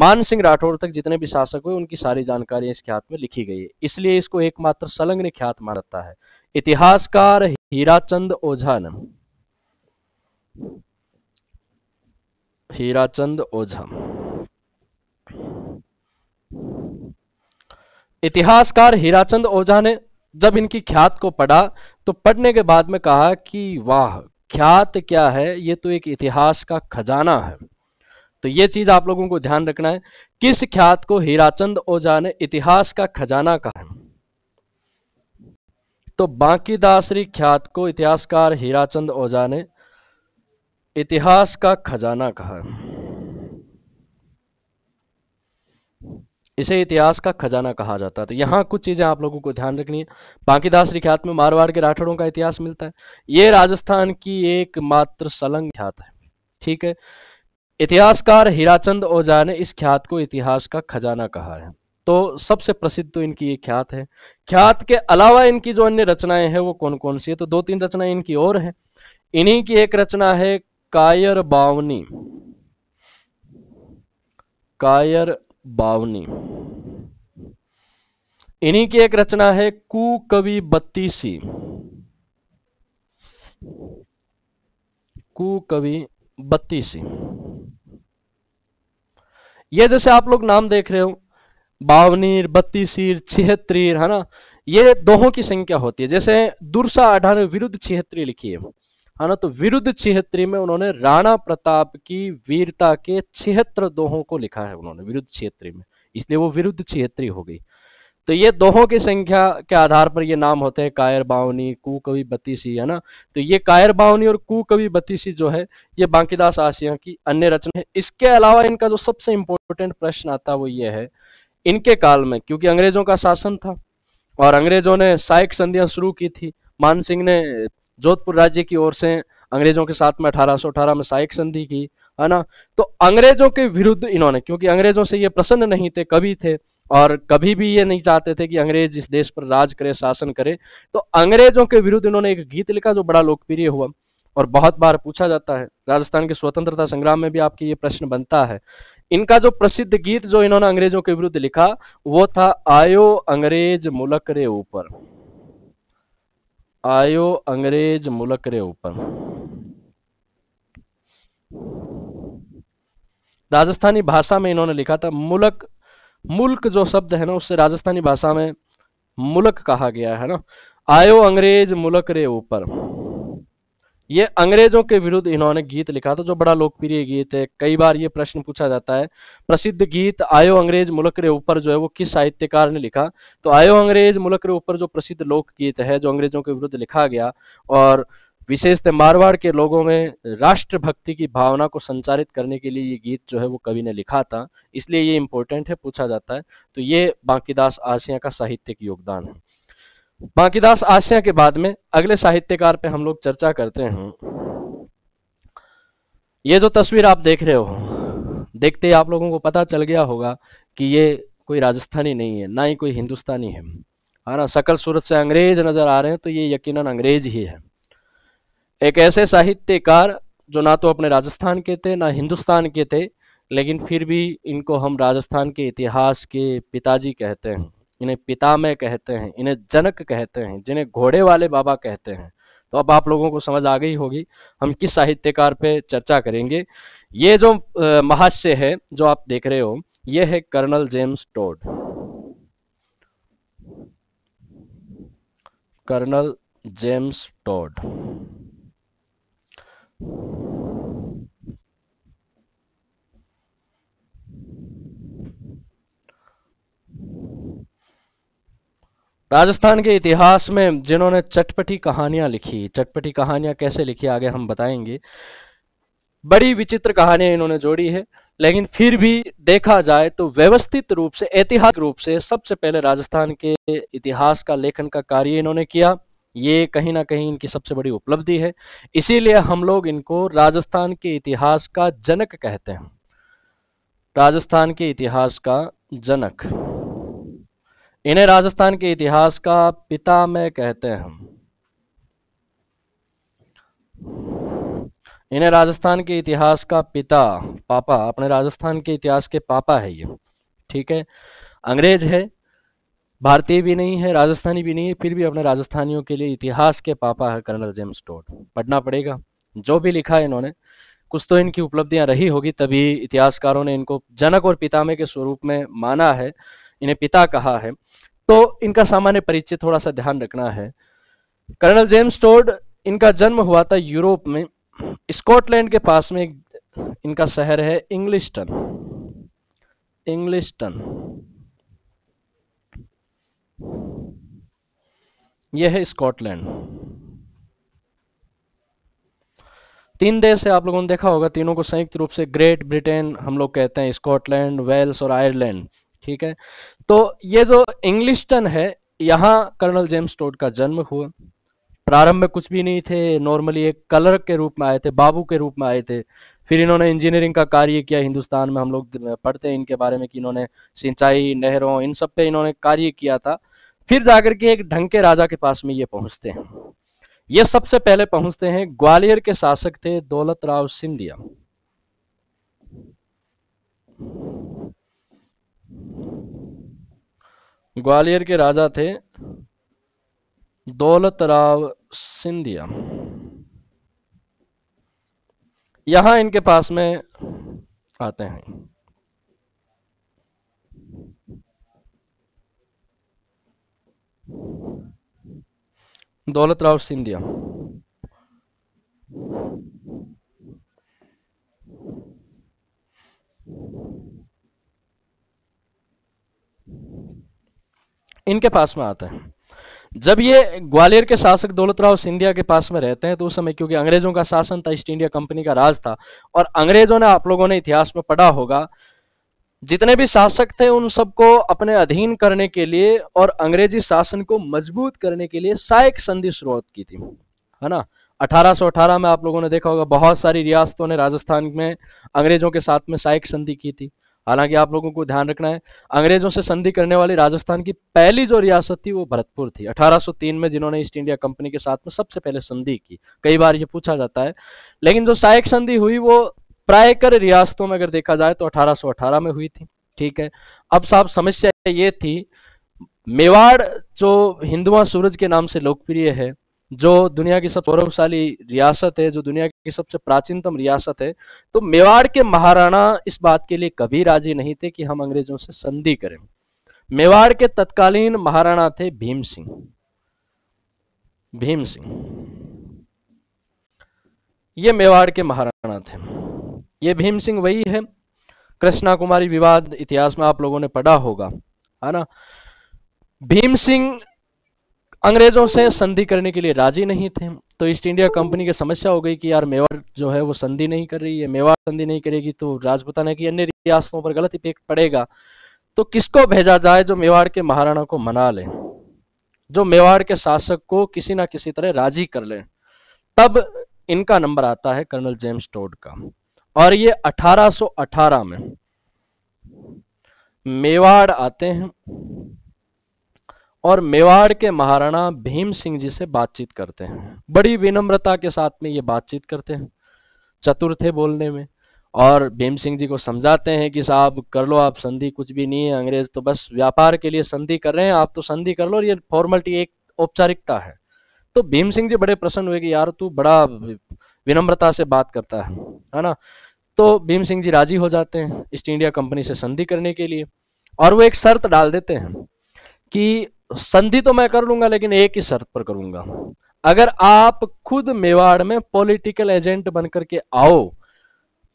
मान सिंह राठौर तक जितने भी शासक हुए उनकी सारी जानकारियां इस ख्यात में लिखी गई है इसलिए इसको एकमात्र संलग्न ख्यात मानता है इतिहासकार चंद ओझा ने हीराचंद ओझा इतिहासकार हीराचंद ओझा ने जब इनकी ख्यात को पढ़ा तो पढ़ने के बाद में कहा कि वाह ख्यात क्या है ये तो एक इतिहास का खजाना है तो ये चीज आप लोगों को ध्यान रखना है किस ख्यात को हीराचंद ओझा ने इतिहास का खजाना कहा तो बांकी दासरी ख्यात को इतिहासकार हीराचंद ओझा ने इतिहास का खजाना कहा इसे इतिहास का खजाना कहा जाता है तो यहाँ कुछ चीजें आप लोगों को ध्यान रखनी है बांकीदास रिख्यात में मारवाड़ के राठौड़ों का इतिहास मिलता है ये राजस्थान की एकमात्र सलंग ख्यात है ठीक है इतिहासकार हीराचंद ओझा ने इस ख्यात को इतिहास का खजाना कहा है तो सबसे प्रसिद्ध तो इनकी ये ख्यात है ख्यात के अलावा इनकी जो अन्य रचनाएं हैं वो कौन कौन सी है तो दो तीन रचनाएं इनकी और हैं इन्हीं की एक रचना है कायर बावनी कायर बावनी इन्हीं की एक रचना है कु कवि बत्तीसी कवि बत्तीसी ये जैसे आप लोग नाम देख रहे हो बावनीर बत्तीसीर छिहत्री है ना ये दोहों की संख्या होती है जैसे दुर्सा अठारह विरुद्ध छिहत्री लिखी है है ना तो विरुद्ध छिहत्री में उन्होंने राणा प्रताप की वीरता के छिहत्र दोहों को लिखा है उन्होंने विरुद्ध छिहत्री में इसलिए वो विरुद्ध छिहत्री हो गई तो ये दोहों की संख्या के आधार पर ये नाम होते हैं कायर बावनी कु कवि बत्तीसी है ना तो ये कायर बावनी और कु कवि बत्तीसी जो है ये बांकीदास आशिया की अन्य रचना है इसके अलावा इनका जो सबसे इंपॉर्टेंट प्रश्न आता है वो ये है इनके काल में क्योंकि अंग्रेजों का शासन था और अंग्रेजों ने सहायक संधियां शुरू की थी मान सिंह ने जोधपुर राज्य की ओर से अंग्रेजों के साथ में 1818 में सहायक संधि की है ना तो अंग्रेजों के विरुद्ध इन्होंने क्योंकि अंग्रेजों से ये प्रसन्न नहीं थे कभी थे और कभी भी ये नहीं चाहते थे कि अंग्रेज इस देश पर राज करे शासन करे तो अंग्रेजों के विरुद्ध इन्होंने एक गीत लिखा जो बड़ा लोकप्रिय हुआ और बहुत बार पूछा जाता है राजस्थान के स्वतंत्रता संग्राम में भी आपके ये प्रश्न बनता है इनका जो प्रसिद्ध गीत जो इन्होंने अंग्रेजों के विरुद्ध लिखा वो था आयो अंग्रेज मुलक रे ऊपर आयो अंग्रेज मुलक रे ऊपर राजस्थानी भाषा में इन्होंने लिखा था मुलक मुल्क जो शब्द है ना उससे राजस्थानी भाषा में मुलक कहा गया है ना आयो अंग्रेज मुलक रे ऊपर ये अंग्रेजों के विरुद्ध इन्होंने गीत लिखा था जो बड़ा लोकप्रिय गीत है कई बार ये प्रश्न पूछा जाता है प्रसिद्ध गीत आयो अंग्रेज मुलक रे ऊपर जो है वो किस साहित्यकार ने लिखा तो आयो अंग्रेज मुलक रे ऊपर जो प्रसिद्ध लोक गीत है जो अंग्रेजों के विरुद्ध लिखा गया और विशेषतः मारवाड़ के लोगों में राष्ट्रभक्ति की भावना को संचारित करने के लिए ये गीत जो है वो कवि ने लिखा था इसलिए ये इंपॉर्टेंट है पूछा जाता है तो ये बांकीदास आसिया का साहित्यिक योगदान है बांकीदास आशिया के बाद में अगले साहित्यकार पे हम लोग चर्चा करते हैं ये जो तस्वीर आप देख रहे हो देखते ही आप लोगों को पता चल गया होगा कि ये कोई राजस्थानी नहीं है ना ही कोई हिंदुस्तानी है है ना सकल सूरत से अंग्रेज नजर आ रहे हैं तो ये यकीनन अंग्रेज ही है एक ऐसे साहित्यकार जो ना तो अपने राजस्थान के थे ना हिंदुस्तान के थे लेकिन फिर भी इनको हम राजस्थान के इतिहास के पिताजी कहते हैं इन्हें पितामय कहते हैं इन्हें जनक कहते हैं जिन्हें घोड़े वाले बाबा कहते हैं तो अब आप लोगों को समझ आ गई होगी हम किस साहित्यकार पे चर्चा करेंगे ये जो महाशय है जो आप देख रहे हो ये है colonel James Tod colonel James Tod Rajasthan के इतिहास में जिन्होंने चटपटी कहानियां लिखी चटपटी कहानियां कैसे लिखी आगे हम बताएंगे बड़ी विचित्र कहानियां इन्होंने जोड़ी है लेकिन फिर भी देखा जाए तो व्यवस्थित रूप से ऐतिहासिक रूप से सबसे पहले राजस्थान के इतिहास का लेखन का कार्य इन्होंने किया ये कहीं ना कहीं इनकी सबसे बड़ी उपलब्धि है इसीलिए हम लोग इनको राजस्थान के इतिहास का जनक कहते हैं राजस्थान के इतिहास का जनक इन्हें राजस्थान के इतिहास का पिता में कहते हैं इन्हें राजस्थान के इतिहास का पिता पापा अपने राजस्थान के इतिहास के पापा है ये ठीक है अंग्रेज है भारतीय भी नहीं है राजस्थानी भी नहीं है फिर भी अपने राजस्थानियों के लिए इतिहास के पापा है कर्नल जेम्स टोड पढ़ना पड़ेगा जो भी लिखा है इन्होंने कुछ तो इनकी उपलब्धियां रही होगी तभी इतिहासकारों ने इनको जनक और पितामे के स्वरूप में माना है इन्हें पिता कहा है तो इनका सामान्य परिचय थोड़ा सा ध्यान रखना है कर्नल जेम्स टोड इनका जन्म हुआ था यूरोप में स्कॉटलैंड के पास में इनका शहर है इंग्लिस्टन इंग्लिस्टन यह है स्कॉटलैंड तीन देश है आप लोगों ने देखा होगा तीनों को संयुक्त रूप से ग्रेट ब्रिटेन हम लोग कहते हैं स्कॉटलैंड वेल्स और आयरलैंड ठीक है तो ये जो इंग्लिशन है यहाँ कर्नल जेम्स टोड का जन्म हुआ प्रारंभ में कुछ भी नहीं थे नॉर्मली एक कलर के रूप में आए थे बाबू के रूप में आए थे फिर इन्होंने इंजीनियरिंग का कार्य किया हिंदुस्तान में हम लोग पढ़ते हैं इनके बारे में कि इन्होंने सिंचाई नहरों इन सब पे इन्होंने कार्य किया था फिर जाकर के एक ढंग के राजा के पास में ये पहुंचते हैं ये सबसे पहले पहुंचते हैं ग्वालियर के शासक थे दौलत राव सिंधिया ग्वालियर के राजा थे दौलतराव सिंधिया यहां इनके पास में आते हैं दौलत राव सिंधिया इनके पास में आते हैं जब ये ग्वालियर के शासक दौलतराव सिंधिया के पास में रहते हैं तो उस समय क्योंकि अंग्रेजों का शासन था ईस्ट इंडिया कंपनी का राज था और अंग्रेजों ने आप लोगों ने इतिहास में पढ़ा होगा जितने भी शासक थे उन सबको अपने अधीन करने के लिए और अंग्रेजी शासन को मजबूत करने के लिए सहायक संधि शुरुआत की थी है ना 1818 में आप लोगों ने देखा होगा बहुत सारी रियासतों ने राजस्थान में अंग्रेजों के साथ में सहायक संधि की थी हालांकि आप लोगों को ध्यान रखना है अंग्रेजों से संधि करने वाली राजस्थान की पहली जो रियासत थी वो भरतपुर थी 1803 में जिन्होंने ईस्ट इंडिया कंपनी के साथ में सबसे पहले संधि की कई बार ये पूछा जाता है लेकिन जो सहायक संधि हुई वो प्रायकर रियासतों में अगर देखा जाए तो 1818 में हुई थी ठीक है अब साहब समस्या ये थी मेवाड़ जो हिंदुआ सूरज के नाम से लोकप्रिय है जो दुनिया की सबसे गौरवशाली रियासत है जो दुनिया की सबसे प्राचीनतम रियासत है तो मेवाड़ के महाराणा इस बात के लिए कभी राजी नहीं थे कि हम अंग्रेजों से संधि करें मेवाड़ के तत्कालीन महाराणा थे भीम सिंह भीम सिंह ये मेवाड़ के महाराणा थे ये भीम सिंह वही है कृष्णा कुमारी विवाद इतिहास में आप लोगों ने पढ़ा होगा है ना भीम सिंह अंग्रेजों से संधि करने के लिए राजी नहीं थे तो ईस्ट इंडिया कंपनी की समस्या हो गई कि यार मेवाड़ जो है वो संधि नहीं कर रही है मेवाड़ संधि नहीं करेगी तो राजपूताना की अन्य रियासतों पर गलत इफेक्ट पड़ेगा तो किसको भेजा जाए जो मेवाड़ के महाराणा को मना ले जो मेवाड़ के शासक को किसी ना किसी तरह राजी कर ले तब इनका नंबर आता है कर्नल जेम्स टोड का और ये 1818 में मेवाड़ आते हैं और मेवाड़ के महाराणा भीम सिंह जी से बातचीत करते हैं बड़ी विनम्रता के साथ में ये बातचीत करते हैं चतुर थे बोलने में और भीम सिंह जी को समझाते हैं कि साहब कर लो आप संधि कुछ भी नहीं है अंग्रेज तो बस व्यापार के लिए संधि कर रहे हैं आप तो संधि कर लो और ये फॉर्मेलिटी एक औपचारिकता है तो भीम सिंह जी बड़े प्रसन्न हुए कि यार तू बड़ा विनम्रता से बात करता है है ना तो भीम सिंह जी राजी हो जाते हैं ईस्ट इंडिया कंपनी से संधि करने के लिए और वो एक शर्त डाल देते हैं कि संधि तो मैं कर लूंगा लेकिन एक ही शर्त पर करूंगा अगर आप खुद मेवाड़ में पॉलिटिकल एजेंट बनकर के आओ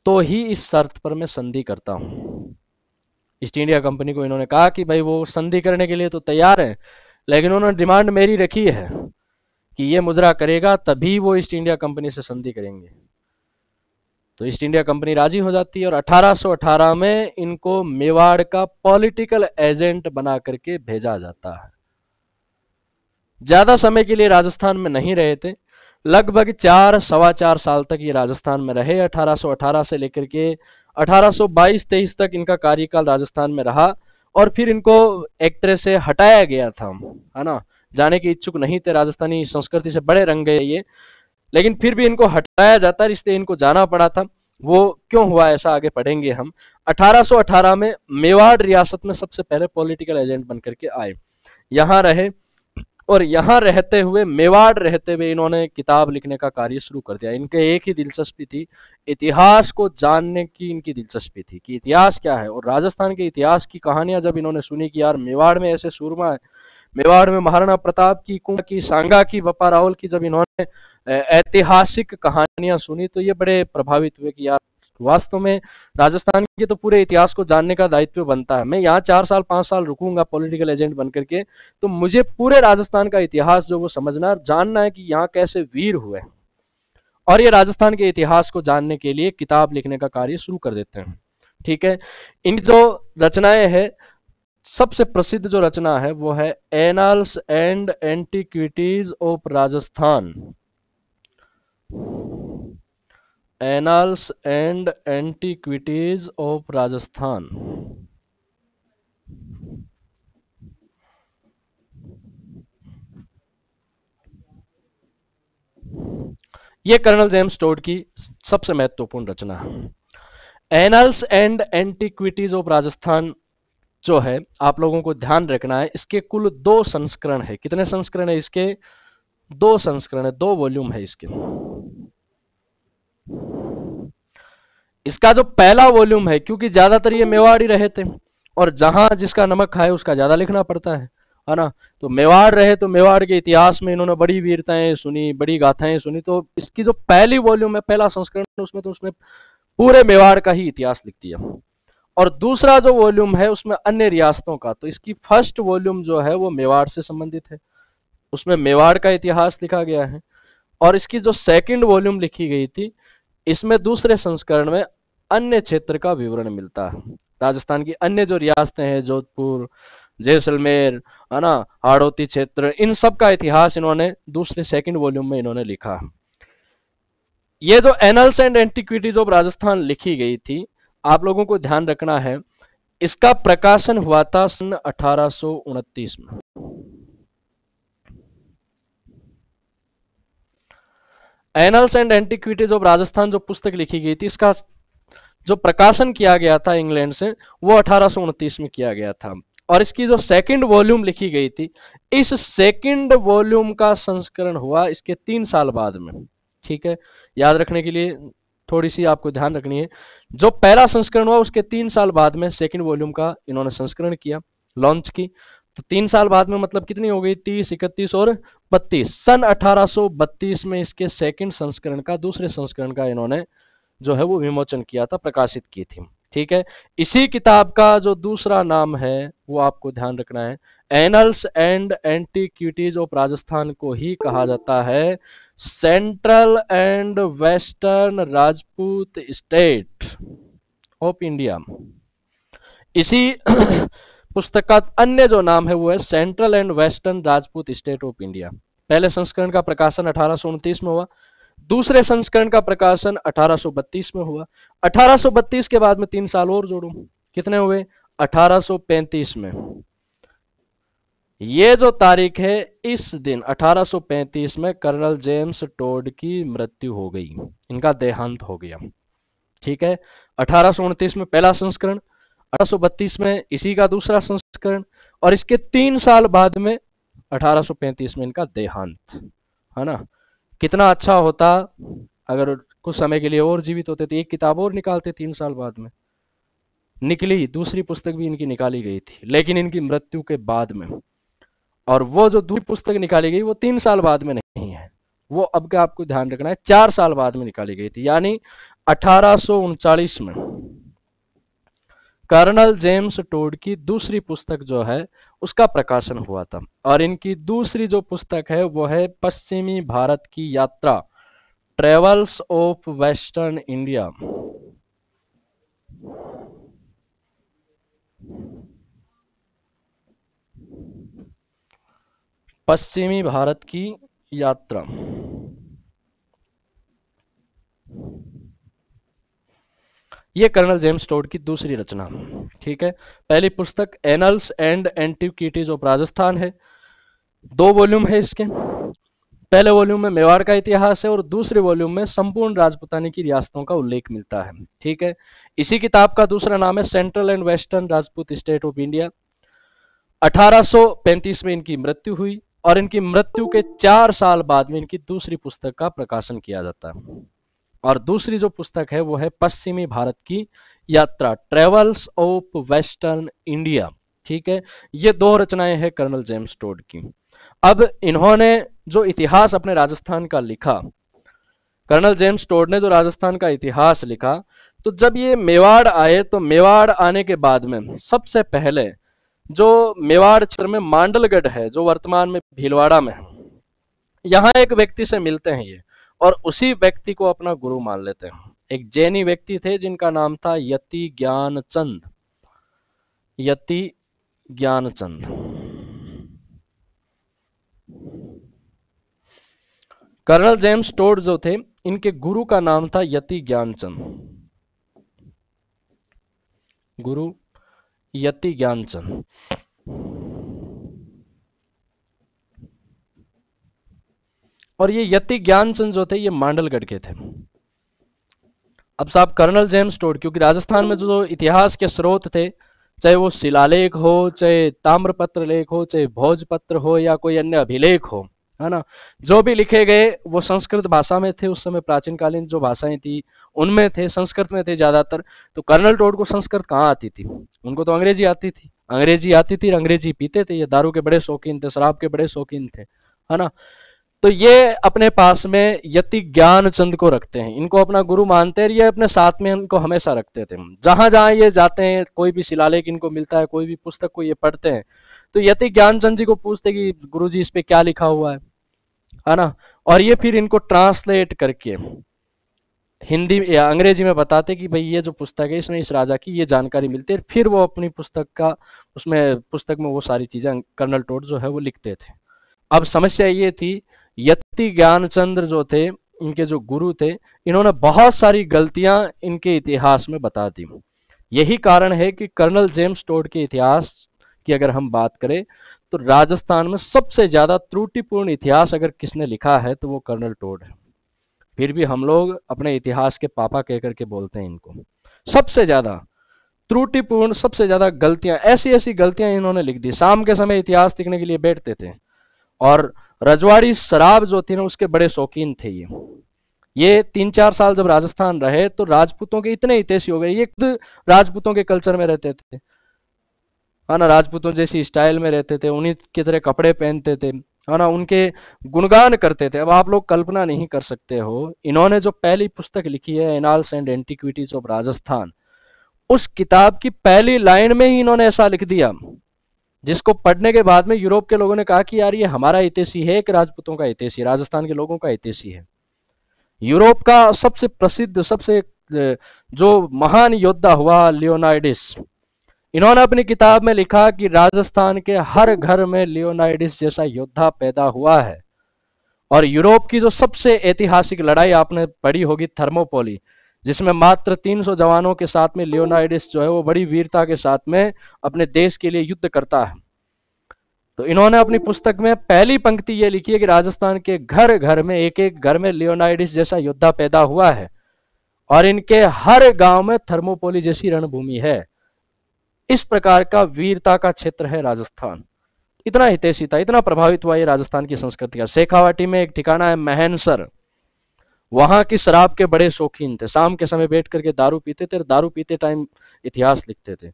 तो ही इस शर्त पर मैं संधि करता हूं ईस्ट इंडिया कंपनी को इन्होंने कहा कि भाई वो संधि करने के लिए तो तैयार है लेकिन उन्होंने डिमांड मेरी रखी है कि ये मुद्रा करेगा तभी वो ईस्ट इंडिया कंपनी से संधि करेंगे तो ईस्ट इंडिया कंपनी राजी हो जाती है और 1818 में इनको मेवाड़ का पॉलिटिकल एजेंट बना करके भेजा जाता है ज्यादा समय के लिए राजस्थान में नहीं रहे थे लगभग चार सवा चार साल तक ये राजस्थान में रहे 1818 से लेकर के 1822-23 तक इनका कार्यकाल राजस्थान में रहा और फिर इनको तरह से हटाया गया था है ना जाने के इच्छुक नहीं थे राजस्थानी संस्कृति से बड़े रंग गए ये लेकिन फिर भी इनको हटाया जाता इसलिए इनको जाना पड़ा था वो क्यों हुआ ऐसा आगे पढ़ेंगे हम 1818 में मेवाड़ रियासत में सबसे पहले पॉलिटिकल एजेंट बनकर के आए यहाँ रहे और यहाँ रहते हुए मेवाड़ रहते हुए इन्होंने किताब लिखने का कार्य शुरू कर दिया इनके एक ही दिलचस्पी थी इतिहास को जानने की इनकी दिलचस्पी थी कि इतिहास क्या है और राजस्थान के इतिहास की कहानियां जब इन्होंने सुनी कि यार मेवाड़ में ऐसे सूरमा है मेवाड़ में महाराणा प्रताप की कुंभ की सांगा की बप्पा रावल की जब इन्होंने ऐतिहासिक कहानियां सुनी तो ये बड़े प्रभावित हुए कि यार वास्तव में राजस्थान के तो पूरे इतिहास को जानने का दायित्व बनता है मैं यहाँ चार साल पांच साल रुकूंगा पॉलिटिकल एजेंट बनकर के तो मुझे पूरे राजस्थान का इतिहास जो वो समझना जानना है कि यहाँ कैसे वीर हुए और ये राजस्थान के इतिहास को जानने के लिए किताब लिखने का कार्य शुरू कर देते हैं ठीक है इन जो रचनाएं है सबसे प्रसिद्ध जो रचना है वो है annals and antiquities of Rajasthan annals and antiquities of Rajasthan ये कर्नल जेम्स टोड की सबसे महत्वपूर्ण रचना है annals and antiquities of Rajasthan जो है आप लोगों को ध्यान रखना है इसके कुल दो संस्करण है कितने संस्करण है इसके दो संस्करण है दो वॉल्यूम है इसके इसका जो पहला वॉल्यूम है क्योंकि ज्यादातर ये मेवाड़ी रहे थे और जहां जिसका नमक खाए उसका ज्यादा लिखना पड़ता है है ना तो मेवाड़ रहे तो मेवाड़ के इतिहास में इन्होंने बड़ी वीरताएं सुनी बड़ी गाथाएं सुनी तो इसकी जो पहली वॉल्यूम है पहला संस्करण उसमें तो उसने पूरे मेवाड़ का ही इतिहास लिख दिया और दूसरा जो वॉल्यूम है उसमें अन्य रियासतों का तो इसकी फर्स्ट वॉल्यूम जो है वो मेवाड़ से संबंधित है उसमें मेवाड़ का इतिहास लिखा गया है और इसकी जो सेकंड वॉल्यूम लिखी गई थी इसमें दूसरे संस्करण में अन्य क्षेत्र का विवरण मिलता है राजस्थान की अन्य जो रियासतें हैं जोधपुर जैसलमेर है ना हाड़ौती क्षेत्र इन सब का इतिहास इन्होंने दूसरे सेकंड वॉल्यूम में इन्होंने लिखा ये जो annals and antiquities of Rajasthan लिखी गई थी आप लोगों को ध्यान रखना है इसका प्रकाशन हुआ था सन अठारह में annals and antiquities of Rajasthan जो पुस्तक लिखी गई थी इसका जो प्रकाशन किया गया था इंग्लैंड से वो अठारह में किया गया था और इसकी जो सेकंड वॉल्यूम लिखी गई थी इस सेकंड वॉल्यूम का संस्करण हुआ इसके तीन साल बाद में ठीक है याद रखने के लिए थोड़ी सी आपको ध्यान रखनी है जो पहला संस्करण हुआ उसके तीन साल बाद में सेकंड वॉल्यूम का इन्होंने संस्करण किया लॉन्च की तो तीन साल बाद में मतलब कितनी हो गई तीस इकतीस और बत्तीस सन 1832 में इसके सेकंड संस्करण का दूसरे संस्करण का इन्होंने जो है वो विमोचन किया था प्रकाशित की थी ठीक है इसी किताब का जो दूसरा नाम है वो आपको ध्यान रखना है annals and antiquities of Rajasthan को ही कहा जाता है central and western Rajput state of India इसी पुस्तक का अन्य जो नाम है वो है central and western Rajput state of India पहले संस्करण का प्रकाशन अठारह में हुआ दूसरे संस्करण का प्रकाशन 1832 में हुआ 1832 के बाद में तीन साल और जोड़ू कितने हुए 1835 में ये जो तारीख है इस दिन 1835 में कर्नल जेम्स टोड की मृत्यु हो गई इनका देहांत हो गया ठीक है अठारह में पहला संस्करण 1832 में इसी का दूसरा संस्करण और इसके तीन साल बाद में 1835 में इनका देहांत है ना कितना अच्छा होता अगर कुछ समय के लिए और जीवित होते तो एक किताब और निकालते तीन साल बाद में निकली दूसरी पुस्तक भी इनकी निकाली गई थी लेकिन इनकी मृत्यु के बाद में और वो जो दूसरी पुस्तक निकाली गई वो तीन साल बाद में नहीं है वो अब का आपको ध्यान रखना है चार साल बाद में निकाली गई थी यानी अठारह में कर्नल जेम्स टोड की दूसरी पुस्तक जो है उसका प्रकाशन हुआ था और इनकी दूसरी जो पुस्तक है वो है पश्चिमी भारत की यात्रा ट्रेवल्स ऑफ वेस्टर्न इंडिया पश्चिमी भारत की यात्रा ये कर्नल जेम्स टोड की दूसरी रचना ठीक है पहली पुस्तक annals and antiquities of Rajasthan है दो वॉल्यूम है इसके पहले वॉल्यूम में मेवाड़ का इतिहास है और दूसरे वॉल्यूम में संपूर्ण राजपूतानी की रियासतों का उल्लेख मिलता है ठीक है इसी किताब का दूसरा नाम है central and western Rajput state of India 1835 में इनकी मृत्यु हुई और इनकी मृत्यु के चार साल बाद में इनकी दूसरी पुस्तक का प्रकाशन किया जाता है और दूसरी जो पुस्तक है वो है पश्चिमी भारत की यात्रा ट्रेवल्स ऑफ वेस्टर्न इंडिया ठीक है ये दो रचनाएं हैं कर्नल जेम्स टोड की अब इन्होंने जो इतिहास अपने राजस्थान का लिखा कर्नल जेम्स टोड ने जो राजस्थान का इतिहास लिखा तो जब ये मेवाड़ आए तो मेवाड़ आने के बाद में सबसे पहले जो मेवाड़ क्षेत्र में मांडलगढ़ है जो वर्तमान में भीलवाड़ा में है यहां एक व्यक्ति से मिलते हैं ये और उसी व्यक्ति को अपना गुरु मान लेते हैं एक जैनी व्यक्ति थे जिनका नाम था यति ज्ञान चंद यति ज्ञान चंद कर्नल जेम्स टोड जो थे इनके गुरु का नाम था यति ज्ञानचंद गुरु यति ज्ञानचंद और ये यति ज्ञान चंद जो थे ये मांडलगढ़ के थे अब साहब कर्नल जेम्स टोड क्योंकि राजस्थान में जो इतिहास के स्रोत थे चाहे वो शिलालेख हो चाहे ताम्रपत्र लेख हो चाहे भोजपत्र हो या कोई अन्य अभिलेख हो है ना जो भी लिखे गए वो संस्कृत भाषा में थे उस समय प्राचीनकालीन जो भाषाएं थी उनमें थे संस्कृत में थे ज्यादातर तो कर्नल टोड को संस्कृत कहाँ आती थी उनको तो अंग्रेजी आती थी अंग्रेजी आती थी अंग्रेजी पीते थे ये दारू के बड़े शौकीन थे शराब के बड़े शौकीन थे है ना तो ये अपने पास में यति ज्ञान चंद को रखते हैं इनको अपना गुरु मानते हैं ये अपने साथ में इनको हमेशा रखते थे जहां जहां ये जाते हैं कोई भी शिलालेख इनको मिलता है कोई भी पुस्तक को ये पढ़ते हैं तो यति ज्ञान चंद जी को पूछते कि गुरु जी इस पे क्या लिखा हुआ है है ना और ये फिर इनको ट्रांसलेट करके हिंदी या अंग्रेजी में बताते कि भाई ये जो पुस्तक है इसमें इस राजा की ये जानकारी मिलती है फिर वो अपनी पुस्तक का उसमें पुस्तक में वो सारी चीजें कर्नल टोट जो है वो लिखते थे अब समस्या ये थी यत्ति ज्ञानचंद्र जो थे इनके जो गुरु थे इन्होंने बहुत सारी गलतियां इनके इतिहास में बता दी यही कारण है कि कर्नल जेम्स टोड के इतिहास की अगर हम बात करें तो राजस्थान में सबसे ज्यादा त्रुटिपूर्ण इतिहास अगर किसने लिखा है तो वो कर्नल टोड है फिर भी हम लोग अपने इतिहास के पापा कहकर के बोलते हैं इनको सबसे ज्यादा त्रुटिपूर्ण सबसे ज्यादा गलतियां ऐसी ऐसी गलतियां इन्होंने लिख दी शाम के समय इतिहास लिखने के लिए बैठते थे और रजवाड़ी शराब जो थी ना उसके बड़े शौकीन थे ये ये तीन चार साल जब राजस्थान रहे तो राजपूतों के इतने हितेशी हो गए ये राजपूतों के कल्चर में रहते थे है हाँ ना राजपूतों जैसी स्टाइल में रहते थे उन्हीं की तरह कपड़े पहनते थे है हाँ ना उनके गुणगान करते थे अब आप लोग कल्पना नहीं कर सकते हो इन्होंने जो पहली पुस्तक लिखी है annals and antiquities of Rajasthan उस किताब की पहली लाइन में ही इन्होंने ऐसा लिख दिया जिसको पढ़ने के बाद में यूरोप के लोगों ने कहा कि यार ये हमारा इतिहासी है एक राजपूतों का इतिहासी राजस्थान के लोगों का इतिहासी है यूरोप का सबसे प्रसिद्ध सबसे जो महान योद्धा हुआ लियोनाइडिस इन्होंने अपनी किताब में लिखा कि राजस्थान के हर घर में लियोनाइडिस जैसा योद्धा पैदा हुआ है और यूरोप की जो सबसे ऐतिहासिक लड़ाई आपने पढ़ी होगी थर्मोपोली जिसमें मात्र 300 जवानों के साथ में लियोनाइडिस जो है वो बड़ी वीरता के साथ में अपने देश के लिए युद्ध करता है तो इन्होंने अपनी पुस्तक में पहली पंक्ति ये लिखी है कि राजस्थान के घर घर में एक एक घर में लियोनाइडिस जैसा योद्धा पैदा हुआ है और इनके हर गांव में थर्मोपोली जैसी रणभूमि है इस प्रकार का वीरता का क्षेत्र है राजस्थान इतना हितेशी था इतना प्रभावित हुआ ये राजस्थान की संस्कृति का शेखावाटी में एक ठिकाना है महनसर वहां की शराब के बड़े शौकीन थे शाम के समय बैठ करके दारू पीते थे दारू पीते टाइम इतिहास लिखते थे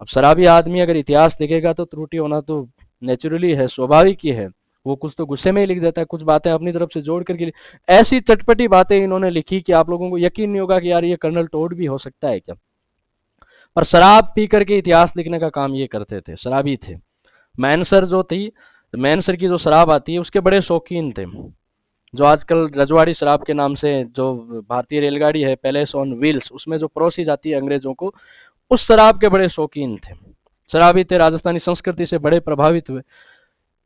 अब शराबी आदमी अगर इतिहास लिखेगा तो त्रुटि होना तो नेचुरली है स्वाभाविक ही है वो कुछ तो गुस्से में ही लिख देता है कुछ बातें अपनी तरफ से जोड़ करके ऐसी चटपटी बातें इन्होंने लिखी कि आप लोगों को यकीन नहीं होगा कि यार ये कर्नल टोड भी हो सकता है क्या पर शराब पी करके इतिहास लिखने का काम ये करते थे शराबी थे मैनसर जो थी मैनसर की जो शराब आती है उसके बड़े शौकीन थे जो आजकल रजवाड़ी शराब के नाम से जो भारतीय रेलगाड़ी है पैलेस ऑन व्हील्स उसमें जो परोसी जाती है अंग्रेजों को उस शराब के बड़े शौकीन थे शराबी थे राजस्थानी संस्कृति से बड़े प्रभावित हुए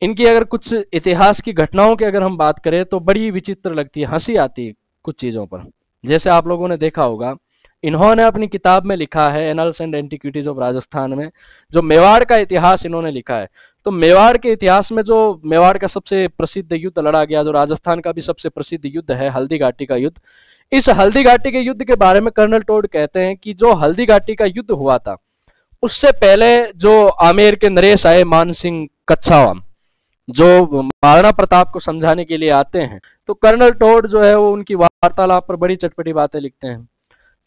इनकी अगर कुछ इतिहास की घटनाओं की अगर हम बात करें तो बड़ी विचित्र लगती है हंसी आती है कुछ चीज़ों पर जैसे आप लोगों ने देखा होगा इन्होंने अपनी किताब में लिखा है annals and antiquities of Rajasthan में जो मेवाड़ का इतिहास इन्होंने लिखा है तो मेवाड़ के इतिहास में जो मेवाड़ का सबसे प्रसिद्ध युद्ध लड़ा गया जो राजस्थान का भी सबसे प्रसिद्ध युद्ध है हल्दी घाटी का युद्ध इस हल्दी घाटी के युद्ध के बारे में कर्नल टोड कहते हैं कि जो हल्दी घाटी का युद्ध हुआ था उससे पहले जो आमेर के नरेश आए मान सिंह कच्छावाम जो महाराणा प्रताप को समझाने के लिए आते हैं तो कर्नल टोड जो है वो उनकी वार्तालाप पर बड़ी चटपटी बातें लिखते हैं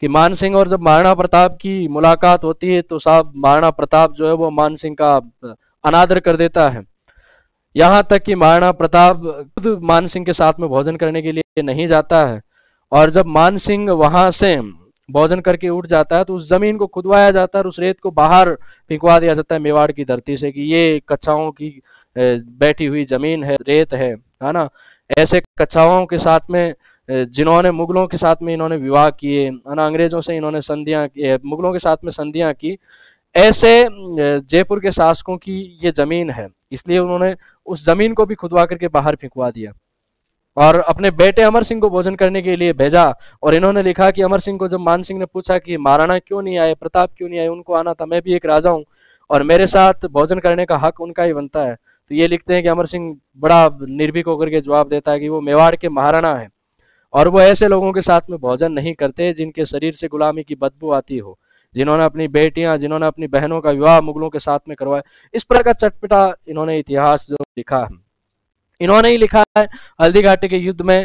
कि मान सिंह और जब महाराणा प्रताप की मुलाकात होती है तो साहब महाराणा प्रताप जो है वो मान सिंह का अनादर कर देता है यहाँ तक कि महाराणा प्रताप खुद मान सिंह के साथ में भोजन करने के लिए नहीं जाता है और जब मान सिंह वहां से भोजन करके उठ जाता है तो उस जमीन को खुदवाया जाता है और उस रेत को बाहर फिंकवा दिया जाता है मेवाड़ की धरती से कि ये कच्छाओं की बैठी हुई जमीन है रेत है है ना ऐसे कच्छाओं के साथ में जिन्होंने मुगलों के साथ में इन्होंने विवाह किए है ना अंग्रेजों से इन्होंने संधियां मुगलों के साथ में संधियां की ऐसे जयपुर के शासकों की ये जमीन है इसलिए उन्होंने उस जमीन को भी खुदवा करके बाहर फेंकवा दिया और अपने बेटे अमर सिंह को भोजन करने के लिए भेजा और इन्होंने लिखा कि अमर सिंह को जब मान सिंह ने पूछा कि महाराणा क्यों नहीं आए प्रताप क्यों नहीं आए उनको आना था मैं भी एक राजा हूँ और मेरे साथ भोजन करने का हक उनका ही बनता है तो ये लिखते हैं कि अमर सिंह बड़ा निर्भीक होकर के जवाब देता है कि वो मेवाड़ के महाराणा है और वो ऐसे लोगों के साथ में भोजन नहीं करते जिनके शरीर से गुलामी की बदबू आती हो जिन्होंने अपनी बेटियां जिन्होंने अपनी बहनों का विवाह मुगलों के साथ में करवाया इस प्रकार का चटपटा इन्होंने इतिहास जो लिखा है इन्होंने ही लिखा है हल्दी घाटी के युद्ध में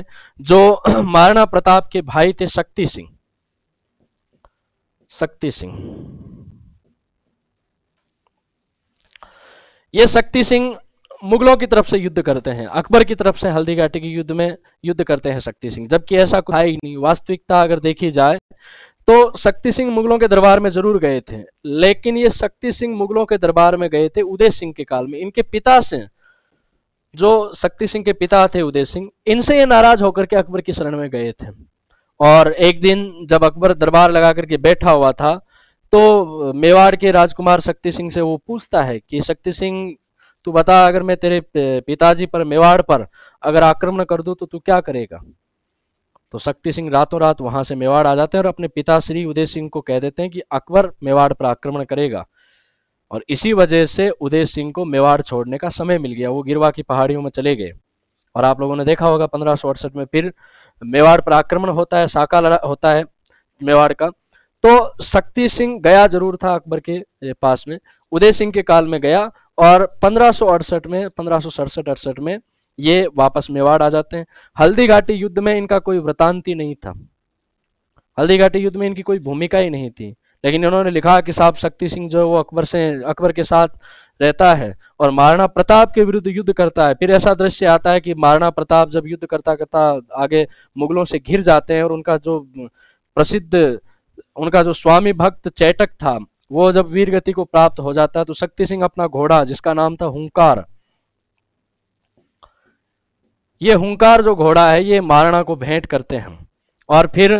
जो *clears throat* महाराणा प्रताप के भाई थे शक्ति सिंह शक्ति सिंह ये शक्ति सिंह मुगलों की तरफ से युद्ध करते हैं अकबर की तरफ से हल्दी घाटी के युद्ध में युद्ध करते हैं शक्ति सिंह जबकि ऐसा कोई ही नहीं वास्तविकता अगर देखी जाए तो शक्ति सिंह मुगलों के दरबार में जरूर गए थे लेकिन ये शक्ति सिंह मुगलों के दरबार में गए थे उदय सिंह के काल में इनके पिता से जो शक्ति सिंह के पिता थे उदय सिंह इनसे ये नाराज होकर के अकबर की शरण में गए थे और एक दिन जब अकबर दरबार लगा करके बैठा हुआ था तो मेवाड़ के राजकुमार शक्ति सिंह से वो पूछता है कि शक्ति सिंह तू बता अगर मैं तेरे पिताजी पर मेवाड़ पर अगर आक्रमण कर दू तो तू क्या करेगा तो शक्ति सिंह रातों रात वहां से मेवाड़ आ जाते हैं और अपने पिता श्री उदय सिंह को कह देते हैं कि अकबर मेवाड़ पर आक्रमण करेगा और इसी वजह से उदय सिंह को मेवाड़ छोड़ने का समय मिल गया वो गिरवा की पहाड़ियों में चले गए और आप लोगों ने देखा होगा पंद्रह में फिर मेवाड़ पर आक्रमण होता है साका होता है मेवाड़ का तो शक्ति सिंह गया जरूर था अकबर के पास में उदय सिंह के काल में गया और पंद्रह में पंद्रह अड़सठ में ये वापस मेवाड़ आ जाते हैं हल्दी घाटी युद्ध में इनका कोई वृतांति नहीं था हल्दी घाटी युद्ध में इनकी कोई भूमिका ही नहीं थी लेकिन इन्होंने लिखा कि साहब शक्ति सिंह जो वो अकबर से अकबर के साथ रहता है और महाराणा प्रताप के विरुद्ध युद्ध करता है फिर ऐसा दृश्य आता है कि महाराणा प्रताप जब युद्ध करता करता आगे मुगलों से घिर जाते हैं और उनका जो प्रसिद्ध उनका जो स्वामी भक्त चैटक था वो जब वीरगति को प्राप्त हो जाता है तो शक्ति सिंह अपना घोड़ा जिसका नाम था हुंकार ये हुंकार जो घोड़ा है ये महाराणा को भेंट करते हैं और फिर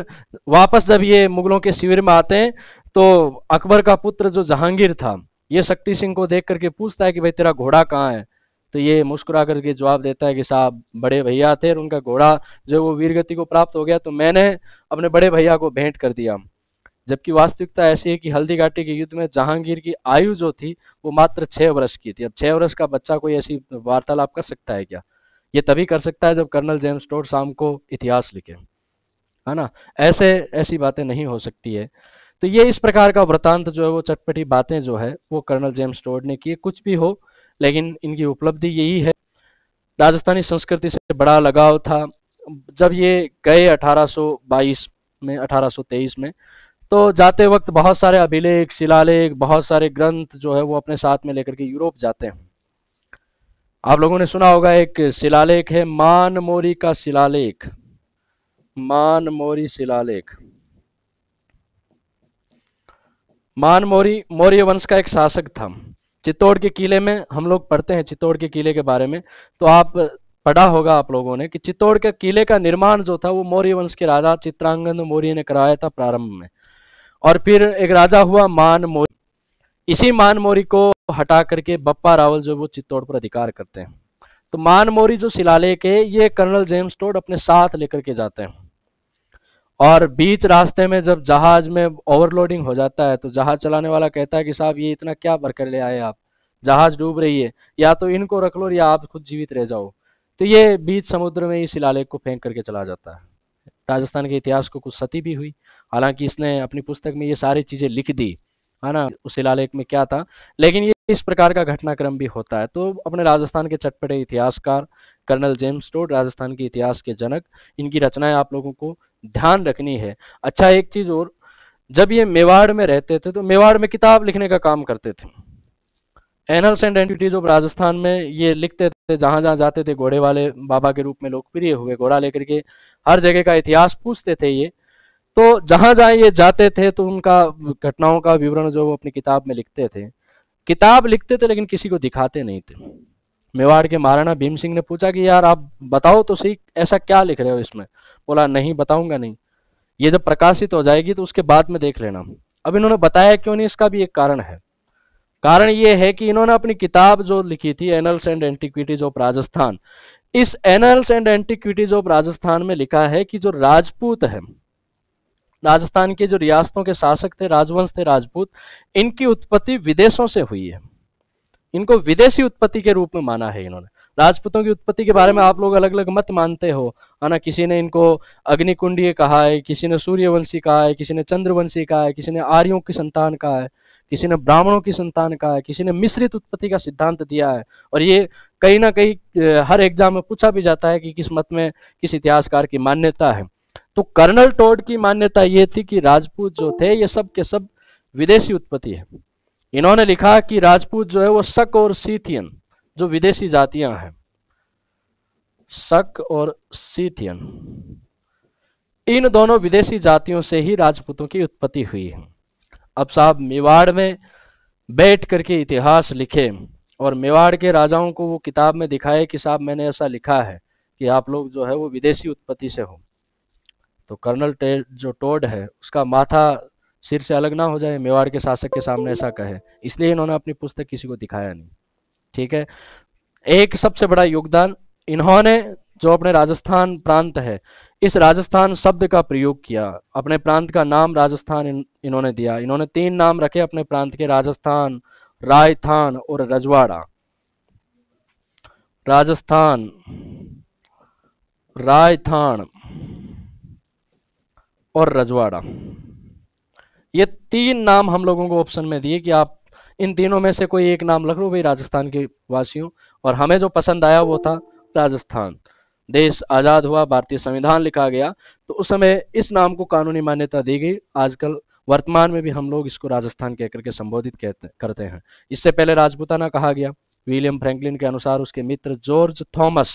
वापस जब ये मुगलों के शिविर में आते हैं तो अकबर का पुत्र जो जहांगीर था ये शक्ति सिंह को देख करके पूछता है कि भाई तेरा घोड़ा कहाँ है तो ये मुस्कुरा करके जवाब देता है कि साहब बड़े भैया थे और उनका घोड़ा जो वो वीरगति को प्राप्त हो गया तो मैंने अपने बड़े भैया को भेंट कर दिया जबकि वास्तविकता ऐसी है कि हल्दी घाटी के युद्ध में जहांगीर की आयु जो थी वो मात्र छह वर्ष की थी अब छह वर्ष का बच्चा कोई ऐसी वार्तालाप कर सकता है क्या ये तभी कर सकता है जब कर्नल जेम्स टोड शाम को इतिहास लिखे है ना ऐसे ऐसी बातें नहीं हो सकती है तो ये इस प्रकार का वृतांत जो है वो चटपटी बातें जो है वो कर्नल जेम्स टोड ने की कुछ भी हो लेकिन इनकी उपलब्धि यही है राजस्थानी संस्कृति से बड़ा लगाव था जब ये गए 1822 में 1823 में तो जाते वक्त बहुत सारे अभिलेख शिलालेख बहुत सारे ग्रंथ जो है वो अपने साथ में लेकर के यूरोप जाते हैं आप लोगों ने सुना होगा एक शिलालेख है मान मोरी का शिलालेख मान मोरी शिलालेख मान मोरी मौर्य वंश का एक शासक था चित्तौड़ के किले में हम लोग पढ़ते हैं चित्तौड़ के किले के बारे में तो आप पढ़ा होगा आप लोगों ने कि चित्तौड़ के किले का निर्माण जो था वो मौर्य वंश के राजा चित्रांगन मौर्य ने कराया था प्रारंभ में और फिर एक राजा हुआ मान मौर्य इसी मान मोरी को हटा करके बप्पा रावल जो वो चित्तौड़ पर अधिकार करते हैं तो मान मोरी जो शिलालेख है ये कर्नल जेम्स टोड अपने साथ लेकर के जाते हैं और बीच रास्ते में जब जहाज में ओवरलोडिंग हो जाता है तो जहाज चलाने वाला कहता है कि साहब ये इतना क्या भरकर ले आए आप जहाज डूब रही है या तो इनको रख लो या आप खुद जीवित रह जाओ तो ये बीच समुद्र में ही शिलालेख को फेंक करके चला जाता है राजस्थान के इतिहास को कुछ सती भी हुई हालांकि इसने अपनी पुस्तक में ये सारी चीजें लिख दी है ना उस शिलालेख में क्या था लेकिन ये इस प्रकार का घटनाक्रम भी होता है तो अपने राजस्थान के चटपटे इतिहासकार कर्नल जेम्स टोड राजस्थान के इतिहास के जनक इनकी रचनाएं आप लोगों को ध्यान रखनी है अच्छा एक चीज और जब ये मेवाड़ में रहते थे तो मेवाड़ में किताब लिखने का काम करते थे annals and entities of Rajasthan में ये लिखते थे जहां जहां जाते थे घोड़े वाले बाबा के रूप में लोकप्रिय हुए घोड़ा लेकर के हर जगह का इतिहास पूछते थे ये तो जहां जहां ये जाते थे तो उनका घटनाओं का विवरण जो वो अपनी किताब में लिखते थे किताब लिखते थे लेकिन किसी को दिखाते नहीं थे मेवाड़ के महाराणा भीम सिंह ने पूछा कि यार आप बताओ तो सही ऐसा क्या लिख रहे हो इसमें बोला नहीं बताऊंगा नहीं ये जब प्रकाशित हो जाएगी तो उसके बाद में देख लेना अब इन्होंने बताया क्यों नहीं इसका भी एक कारण है कारण ये है कि इन्होंने अपनी किताब जो लिखी थी annals and antiquities of Rajasthan इस annals and antiquities of Rajasthan में लिखा है कि जो राजपूत है राजस्थान के जो रियासतों के शासक थे राजवंश थे राजपूत इनकी उत्पत्ति विदेशों से हुई है इनको विदेशी उत्पत्ति के रूप में माना है इन्होंने राजपूतों की उत्पत्ति के बारे में आप लोग अलग अलग मत मानते हो है ना किसी ने इनको अग्निकुंडीय कहा है किसी ने सूर्यवंशी कहा है किसी ने चंद्रवंशी कहा है किसी ने आर्यों की संतान कहा है किसी ने ब्राह्मणों की संतान कहा है किसी ने मिश्रित उत्पत्ति का सिद्धांत दिया है और ये कहीं ना कहीं हर एग्जाम में पूछा भी जाता है कि किस मत में किस इतिहासकार की मान्यता है तो कर्नल टोड की मान्यता ये थी कि राजपूत जो थे ये सब के सब विदेशी उत्पत्ति है इन्होंने लिखा कि राजपूत जो है वो सक और सीथियन जो विदेशी जातियां हैं सक और सीथियन इन दोनों विदेशी जातियों से ही राजपूतों की उत्पत्ति हुई है अब साहब मेवाड़ में बैठ करके इतिहास लिखे और मेवाड़ के राजाओं को वो किताब में दिखाए कि साहब मैंने ऐसा लिखा है कि आप लोग जो है वो विदेशी उत्पत्ति से हो तो कर्नल जो टोड है उसका माथा सिर से अलग ना हो जाए मेवाड़ के शासक के सामने ऐसा कहे इसलिए इन्होंने अपनी पुस्तक किसी को दिखाया नहीं ठीक है एक सबसे बड़ा योगदान इन्होंने जो अपने राजस्थान प्रांत है इस राजस्थान शब्द का प्रयोग किया अपने प्रांत का नाम राजस्थान इन, इन्होंने दिया इन्होंने तीन नाम रखे अपने प्रांत के राजस्थान रायथान और रजवाड़ा राजस्थान रायथान और रजवाड़ा ये तीन नाम हम लोगों को ऑप्शन में दिए कि आप इन तीनों में से कोई एक नाम लख लो भाई राजस्थान के वासियों और हमें जो पसंद आया वो था राजस्थान देश आजाद हुआ भारतीय संविधान लिखा गया तो उस समय इस नाम को कानूनी मान्यता दी गई आजकल वर्तमान में भी हम लोग इसको राजस्थान कहकर के संबोधित कहते करते हैं इससे पहले राजपूताना कहा गया विलियम फ्रैंकलिन के अनुसार उसके मित्र जॉर्ज थॉमस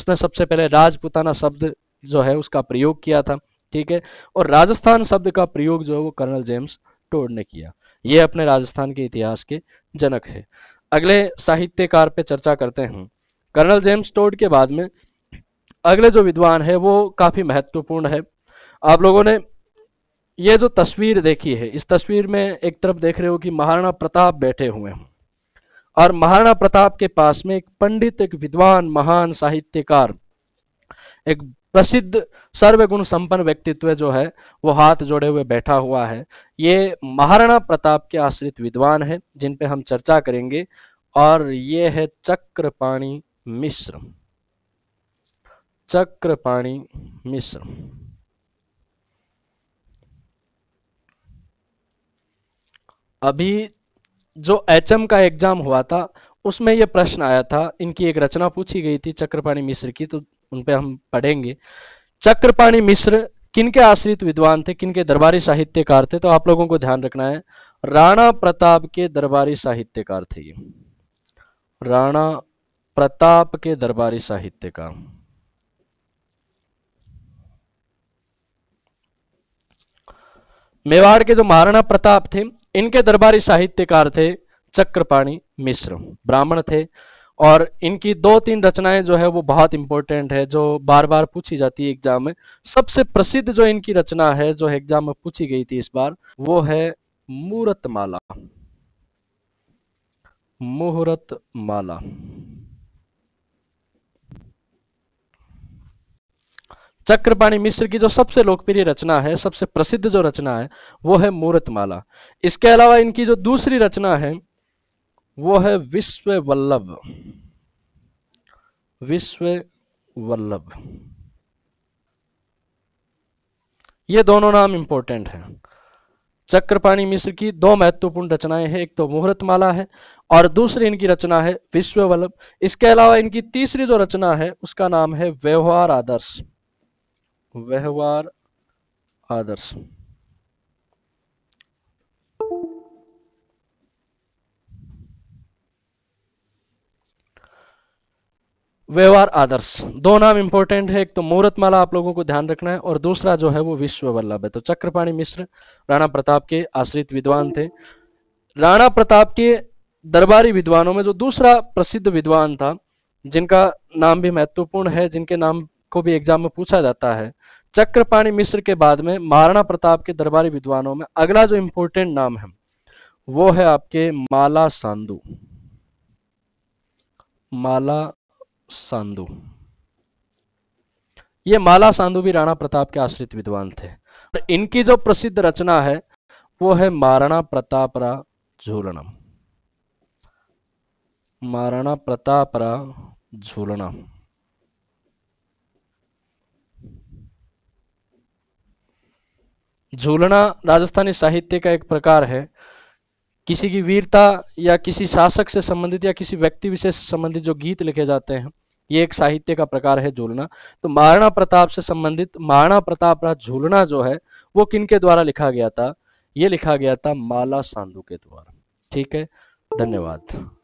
उसने सबसे पहले राजपूताना शब्द जो है उसका प्रयोग किया था ठीक है और राजस्थान शब्द का प्रयोग जो है वो कर्नल जेम्स टोड ने किया ये अपने राजस्थान के इतिहास के जनक है अगले साहित्यकार पे चर्चा करते हैं कर्नल जेम्स टोड के बाद में अगले जो विद्वान है वो काफी महत्वपूर्ण है आप लोगों ने ये जो तस्वीर देखी है इस तस्वीर में एक तरफ देख रहे हो कि महाराणा प्रताप बैठे हुए हैं और महाराणा प्रताप के पास में एक पंडित एक विद्वान महान साहित्यकार एक प्रसिद्ध सर्वगुण संपन्न व्यक्तित्व जो है वो हाथ जोड़े हुए बैठा हुआ है ये महाराणा प्रताप के आश्रित विद्वान है जिन पे हम चर्चा करेंगे और ये है चक्रपाणी मिश्र चक्रपाणी मिश्र अभी जो एचएम का एग्जाम हुआ था उसमें यह प्रश्न आया था इनकी एक रचना पूछी गई थी चक्रपाणी मिश्र की तो उन हम पढ़ेंगे चक्रपाणी मिश्र किनके आश्रित विद्वान थे किनके दरबारी साहित्यकार थे तो आप लोगों को ध्यान रखना है राणा प्रताप के दरबारी साहित्यकार थे ये राणा प्रताप के दरबारी साहित्यकार मेवाड़ के जो महाराणा प्रताप थे इनके दरबारी साहित्यकार थे चक्रपाणी मिश्र ब्राह्मण थे और इनकी दो तीन रचनाएं जो है वो बहुत इंपॉर्टेंट है जो बार बार पूछी जाती है एग्जाम में सबसे प्रसिद्ध जो इनकी रचना है जो एग्जाम में पूछी गई थी इस बार वो है मूर्तमाला मुहूर्त माला चक्रपाणी मिश्र की जो सबसे लोकप्रिय रचना है सबसे प्रसिद्ध जो रचना है वो है मूर्तमाला इसके अलावा इनकी जो दूसरी रचना है वो है विश्व वल्लभ विश्व वल्लभ ये दोनों नाम इंपॉर्टेंट हैं चक्रपाणी मिश्र की दो महत्वपूर्ण रचनाएं हैं एक तो मुहूर्त माला है और दूसरी इनकी रचना है विश्व वल्लभ इसके अलावा इनकी तीसरी जो रचना है उसका नाम है व्यवहार आदर्श व्यवहार आदर्श व्यवहार आदर्श दो नाम इंपॉर्टेंट है एक तो मुहूर्त माला आप लोगों को ध्यान रखना है और दूसरा जो है वो विश्व वल्लभ है तो चक्रपाणी मिश्र राणा प्रताप के आश्रित विद्वान थे राणा प्रताप के दरबारी विद्वानों में जो दूसरा प्रसिद्ध विद्वान था जिनका नाम भी महत्वपूर्ण है जिनके नाम को भी एग्जाम में पूछा जाता है चक्रपाणी मिश्र के बाद में महाराणा प्रताप के दरबारी विद्वानों में अगला जो इंपॉर्टेंट नाम है वो है आपके माला सांधु माला सांधु ये माला सांधु भी राणा प्रताप के आश्रित विद्वान थे और इनकी जो प्रसिद्ध रचना है वो है महाराणा प्रतापरा झूलनम महाराणा प्रतापरा झूलनम झूलना राजस्थानी साहित्य का एक प्रकार है किसी की वीरता या किसी शासक से संबंधित या किसी व्यक्ति विशेष से संबंधित जो गीत लिखे जाते हैं ये एक साहित्य का प्रकार है झूलना तो महाराणा प्रताप से संबंधित महाराणा प्रताप रहा झूलना जो है वो किनके द्वारा लिखा गया था ये लिखा गया था माला सांधु के द्वारा ठीक है धन्यवाद